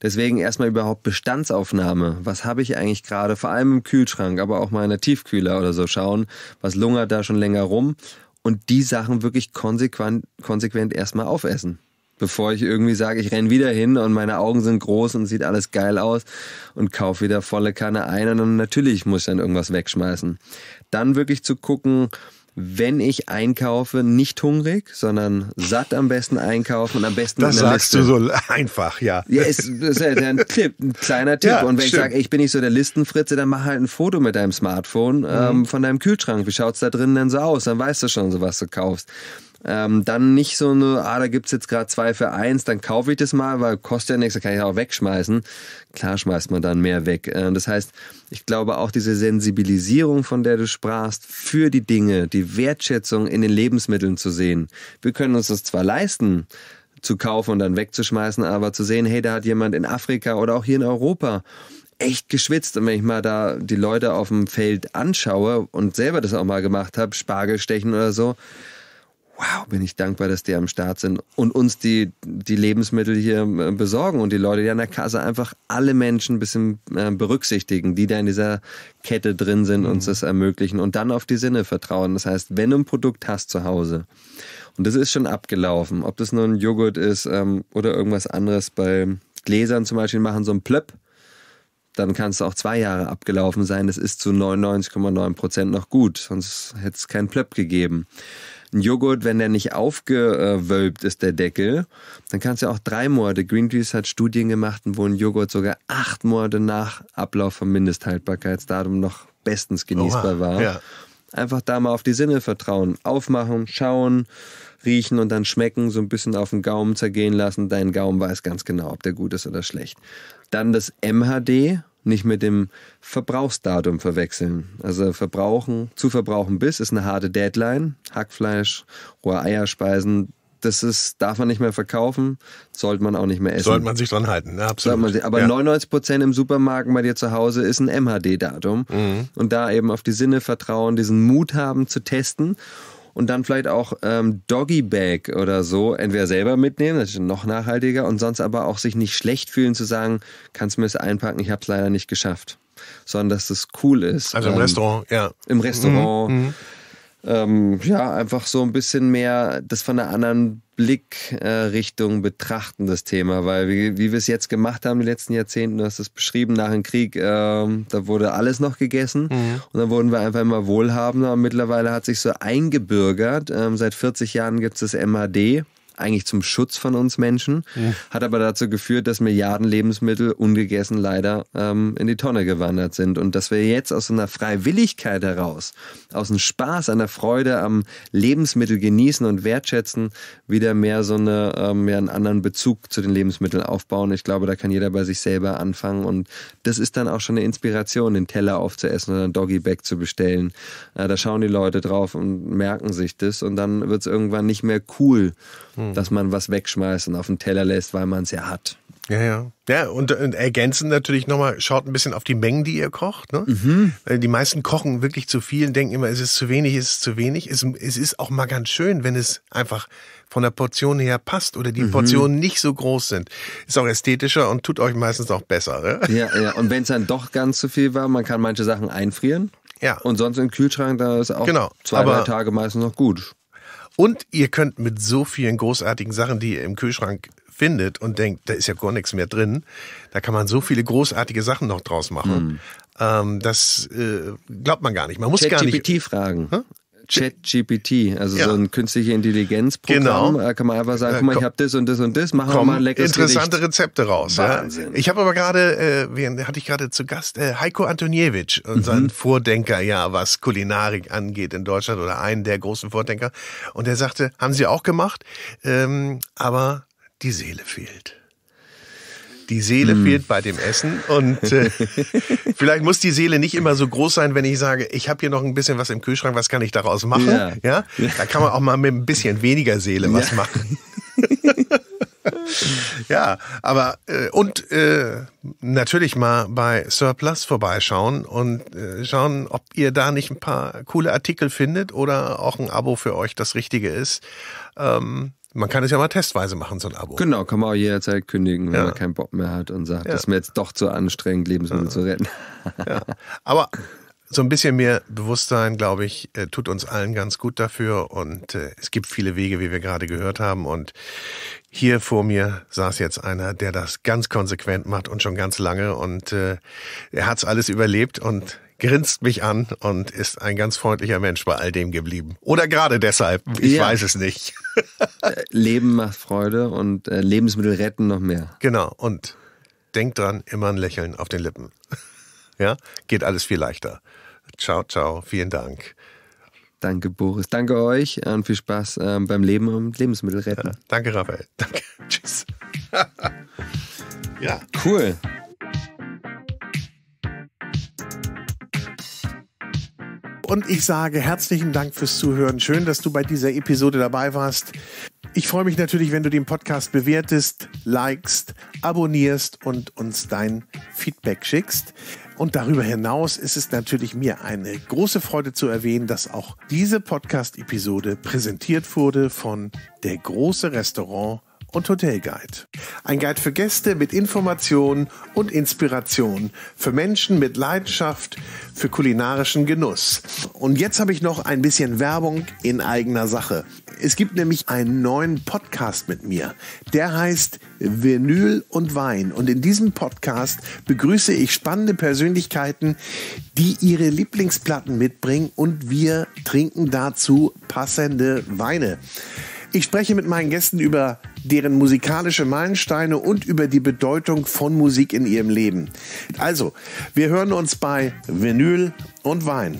B: Deswegen erstmal überhaupt Bestandsaufnahme. Was habe ich eigentlich gerade, vor allem im Kühlschrank, aber auch mal in der Tiefkühler oder so schauen. Was lungert da schon länger rum? und die Sachen wirklich konsequent, konsequent erstmal aufessen. Bevor ich irgendwie sage, ich renn wieder hin und meine Augen sind groß und sieht alles geil aus und kaufe wieder volle Kanne ein und dann natürlich muss ich dann irgendwas wegschmeißen. Dann wirklich zu gucken, wenn ich einkaufe, nicht hungrig, sondern satt am besten einkaufen und am besten. Das sagst Liste. du so
A: (laughs) einfach, ja. Ja, ist,
B: ist halt ein Tipp, ein kleiner Tipp. Ja, und wenn stimmt. ich sage, ich bin nicht so der Listenfritze, dann mach halt ein Foto mit deinem Smartphone ähm, mhm. von deinem Kühlschrank. Wie schaut's da drin denn so aus? Dann weißt du schon, so was du kaufst ähm, dann nicht so eine, ah, da gibt es jetzt gerade zwei für eins, dann kaufe ich das mal, weil kostet ja nichts, dann kann ich auch wegschmeißen. Klar schmeißt man dann mehr weg. Ähm, das heißt, ich glaube auch diese Sensibilisierung, von der du sprachst, für die Dinge, die Wertschätzung in den Lebensmitteln zu sehen. Wir können uns das zwar leisten, zu kaufen und dann wegzuschmeißen, aber zu sehen, hey, da hat jemand in Afrika oder auch hier in Europa echt geschwitzt. Und wenn ich mal da die Leute auf dem Feld anschaue und selber das auch mal gemacht habe, Spargel stechen oder so, wow, bin ich dankbar, dass die am Start sind und uns die, die Lebensmittel hier äh, besorgen und die Leute, die an der Kasse einfach alle Menschen ein bisschen äh, berücksichtigen, die da in dieser Kette drin sind, mhm. uns das ermöglichen und dann auf die Sinne vertrauen. Das heißt, wenn du ein Produkt hast zu Hause und das ist schon abgelaufen, ob das nur ein Joghurt ist ähm, oder irgendwas anderes, bei Gläsern zum Beispiel machen so ein Plöpp, dann kann es auch zwei Jahre abgelaufen sein. Das ist zu 99,9 Prozent noch gut, sonst hätte es kein Plöpp gegeben. Ein Joghurt, wenn der nicht aufgewölbt ist, der Deckel, dann kannst du ja auch drei Monate. Greenpeace hat Studien gemacht, wo ein Joghurt sogar acht Monate nach Ablauf vom Mindesthaltbarkeitsdatum noch bestens genießbar Oha, war. Ja. Einfach da mal auf die Sinne vertrauen. Aufmachen, schauen, riechen und dann schmecken, so ein bisschen auf den Gaumen zergehen lassen. Dein Gaumen weiß ganz genau, ob der gut ist oder schlecht. Dann das MHD, nicht mit dem Verbrauchsdatum verwechseln. Also verbrauchen, zu verbrauchen bis ist eine harte Deadline. Hackfleisch, rohe Eierspeisen, das ist, darf man nicht mehr verkaufen, sollte man auch nicht mehr essen. Sollte
A: man sich dran halten, ne? absolut. Sich, aber ja.
B: 99 im Supermarkt bei dir zu Hause ist ein MHD-Datum. Mhm. Und da eben auf die Sinne vertrauen, diesen Mut haben zu testen und dann vielleicht auch ähm, Doggy Bag oder so entweder selber mitnehmen, das ist noch nachhaltiger und sonst aber auch sich nicht schlecht fühlen zu sagen, kannst du mir es einpacken, ich habe es leider nicht geschafft, sondern dass es cool ist. Also im ähm, Restaurant,
A: ja. Im Restaurant. Mhm, mhm
B: ähm, ja, einfach so ein bisschen mehr das von einer anderen Blickrichtung äh, betrachten, das Thema. Weil wie, wie wir es jetzt gemacht haben, die letzten Jahrzehnten, du hast es beschrieben, nach dem Krieg, äh, da wurde alles noch gegessen mhm. und dann wurden wir einfach immer wohlhabender und mittlerweile hat sich so eingebürgert. Ähm, seit 40 Jahren gibt es das MAD, eigentlich zum Schutz von uns Menschen, ja. hat aber dazu geführt, dass Milliarden Lebensmittel ungegessen leider ähm, in die Tonne gewandert sind. Und dass wir jetzt aus einer Freiwilligkeit heraus, aus einem Spaß, einer Freude am Lebensmittel genießen und wertschätzen, wieder mehr so eine, ähm, mehr einen anderen Bezug zu den Lebensmitteln aufbauen. Ich glaube, da kann jeder bei sich selber anfangen. Und das ist dann auch schon eine Inspiration, den Teller aufzuessen oder ein Doggy-Bag zu bestellen. Äh, da schauen die Leute drauf und merken sich das. Und dann wird es irgendwann nicht mehr cool, hm. Hm. dass man
A: was wegschmeißt und auf den Teller lässt, weil man es ja hat. Ja, ja. Ja, und, und äh, ergänzen natürlich nochmal, schaut ein bisschen auf die Mengen, die ihr kocht. Ne? Mhm. Die meisten kochen wirklich zu viel und denken immer, es ist zu wenig, es ist zu wenig. Es, es ist auch mal ganz schön, wenn es einfach von der Portion her passt oder die mhm. Portionen nicht so groß sind. Ist auch ästhetischer und tut euch meistens auch besser. Ne? Ja, ja. Und wenn es dann doch ganz zu viel war, man kann manche Sachen einfrieren. Ja. Und sonst im Kühlschrank, da
B: ist auch genau. zwei, Aber drei Tage
A: meistens noch gut. Und ihr könnt mit so vielen großartigen Sachen, die ihr im Kühlschrank findet und denkt, da ist ja gar nichts mehr drin, da kann man so viele großartige Sachen noch draus machen. Mhm. Ähm, das äh, glaubt man gar nicht. Man muss Chat gar nicht.
B: fragen. ChatGPT, also ja. so ein künstliche Intelligenzprogramm. Genau. Da
A: äh, kann man einfach sagen, äh, guck mal, ich habe das und das und das, machen wir mal ein leckeres Interessante Gericht. Rezepte raus. Wahnsinn. Ja. Ich habe aber gerade, äh, hatte ich gerade zu Gast, äh, Heiko Antoniewicz, unseren mhm. Vordenker, ja, was Kulinarik angeht in Deutschland oder einen der großen Vordenker. Und er sagte, haben sie auch gemacht, ähm, aber die Seele fehlt. Die Seele mm. fehlt bei dem Essen. Und äh, (laughs) vielleicht muss die Seele nicht immer so groß sein, wenn ich sage, ich habe hier noch ein bisschen was im Kühlschrank, was kann ich daraus machen? Ja. ja? Da kann man auch mal mit ein bisschen weniger Seele was ja. machen. (laughs) ja, aber äh, und äh, natürlich mal bei Surplus vorbeischauen und äh, schauen, ob ihr da nicht ein paar coole Artikel findet oder auch ein Abo für euch das Richtige ist. Ähm, man kann es ja mal testweise machen, so ein Abo.
B: Genau, kann man auch jederzeit kündigen, wenn ja. man keinen Bock mehr hat und sagt, ja. das ist mir jetzt doch zu anstrengend, Lebensmittel ja. zu retten.
A: Aber so ein bisschen mehr Bewusstsein, glaube ich, äh, tut uns allen ganz gut dafür. Und äh, es gibt viele Wege, wie wir gerade gehört haben. Und hier vor mir saß jetzt einer, der das ganz konsequent macht und schon ganz lange. Und äh, er hat es alles überlebt. Und grinst mich an und ist ein ganz freundlicher Mensch bei all dem geblieben. Oder gerade deshalb, ich ja. weiß es nicht. Äh, Leben macht Freude und äh, Lebensmittel retten noch mehr. Genau, und denkt dran, immer ein Lächeln auf den Lippen. (laughs) ja, geht alles viel leichter. Ciao, ciao, vielen Dank.
B: Danke, Boris. Danke euch äh, und viel Spaß ähm, beim Leben und Lebensmittel retten. Ja, danke, Raphael.
A: Danke. (laughs) Tschüss. (laughs) ja. Cool. Und ich sage herzlichen Dank fürs Zuhören. Schön, dass du bei dieser Episode dabei warst. Ich freue mich natürlich, wenn du den Podcast bewertest, likest, abonnierst und uns dein Feedback schickst. Und darüber hinaus ist es natürlich mir eine große Freude zu erwähnen, dass auch diese Podcast-Episode präsentiert wurde von der große Restaurant und Hotelguide. Ein Guide für Gäste mit Informationen und Inspiration, für Menschen mit Leidenschaft für kulinarischen Genuss. Und jetzt habe ich noch ein bisschen Werbung in eigener Sache. Es gibt nämlich einen neuen Podcast mit mir. Der heißt Vinyl und Wein. Und in diesem Podcast begrüße ich spannende Persönlichkeiten, die ihre Lieblingsplatten mitbringen und wir trinken dazu passende Weine. Ich spreche mit meinen Gästen über deren musikalische Meilensteine und über die Bedeutung von Musik in ihrem Leben. Also, wir hören uns bei Vinyl und Wein.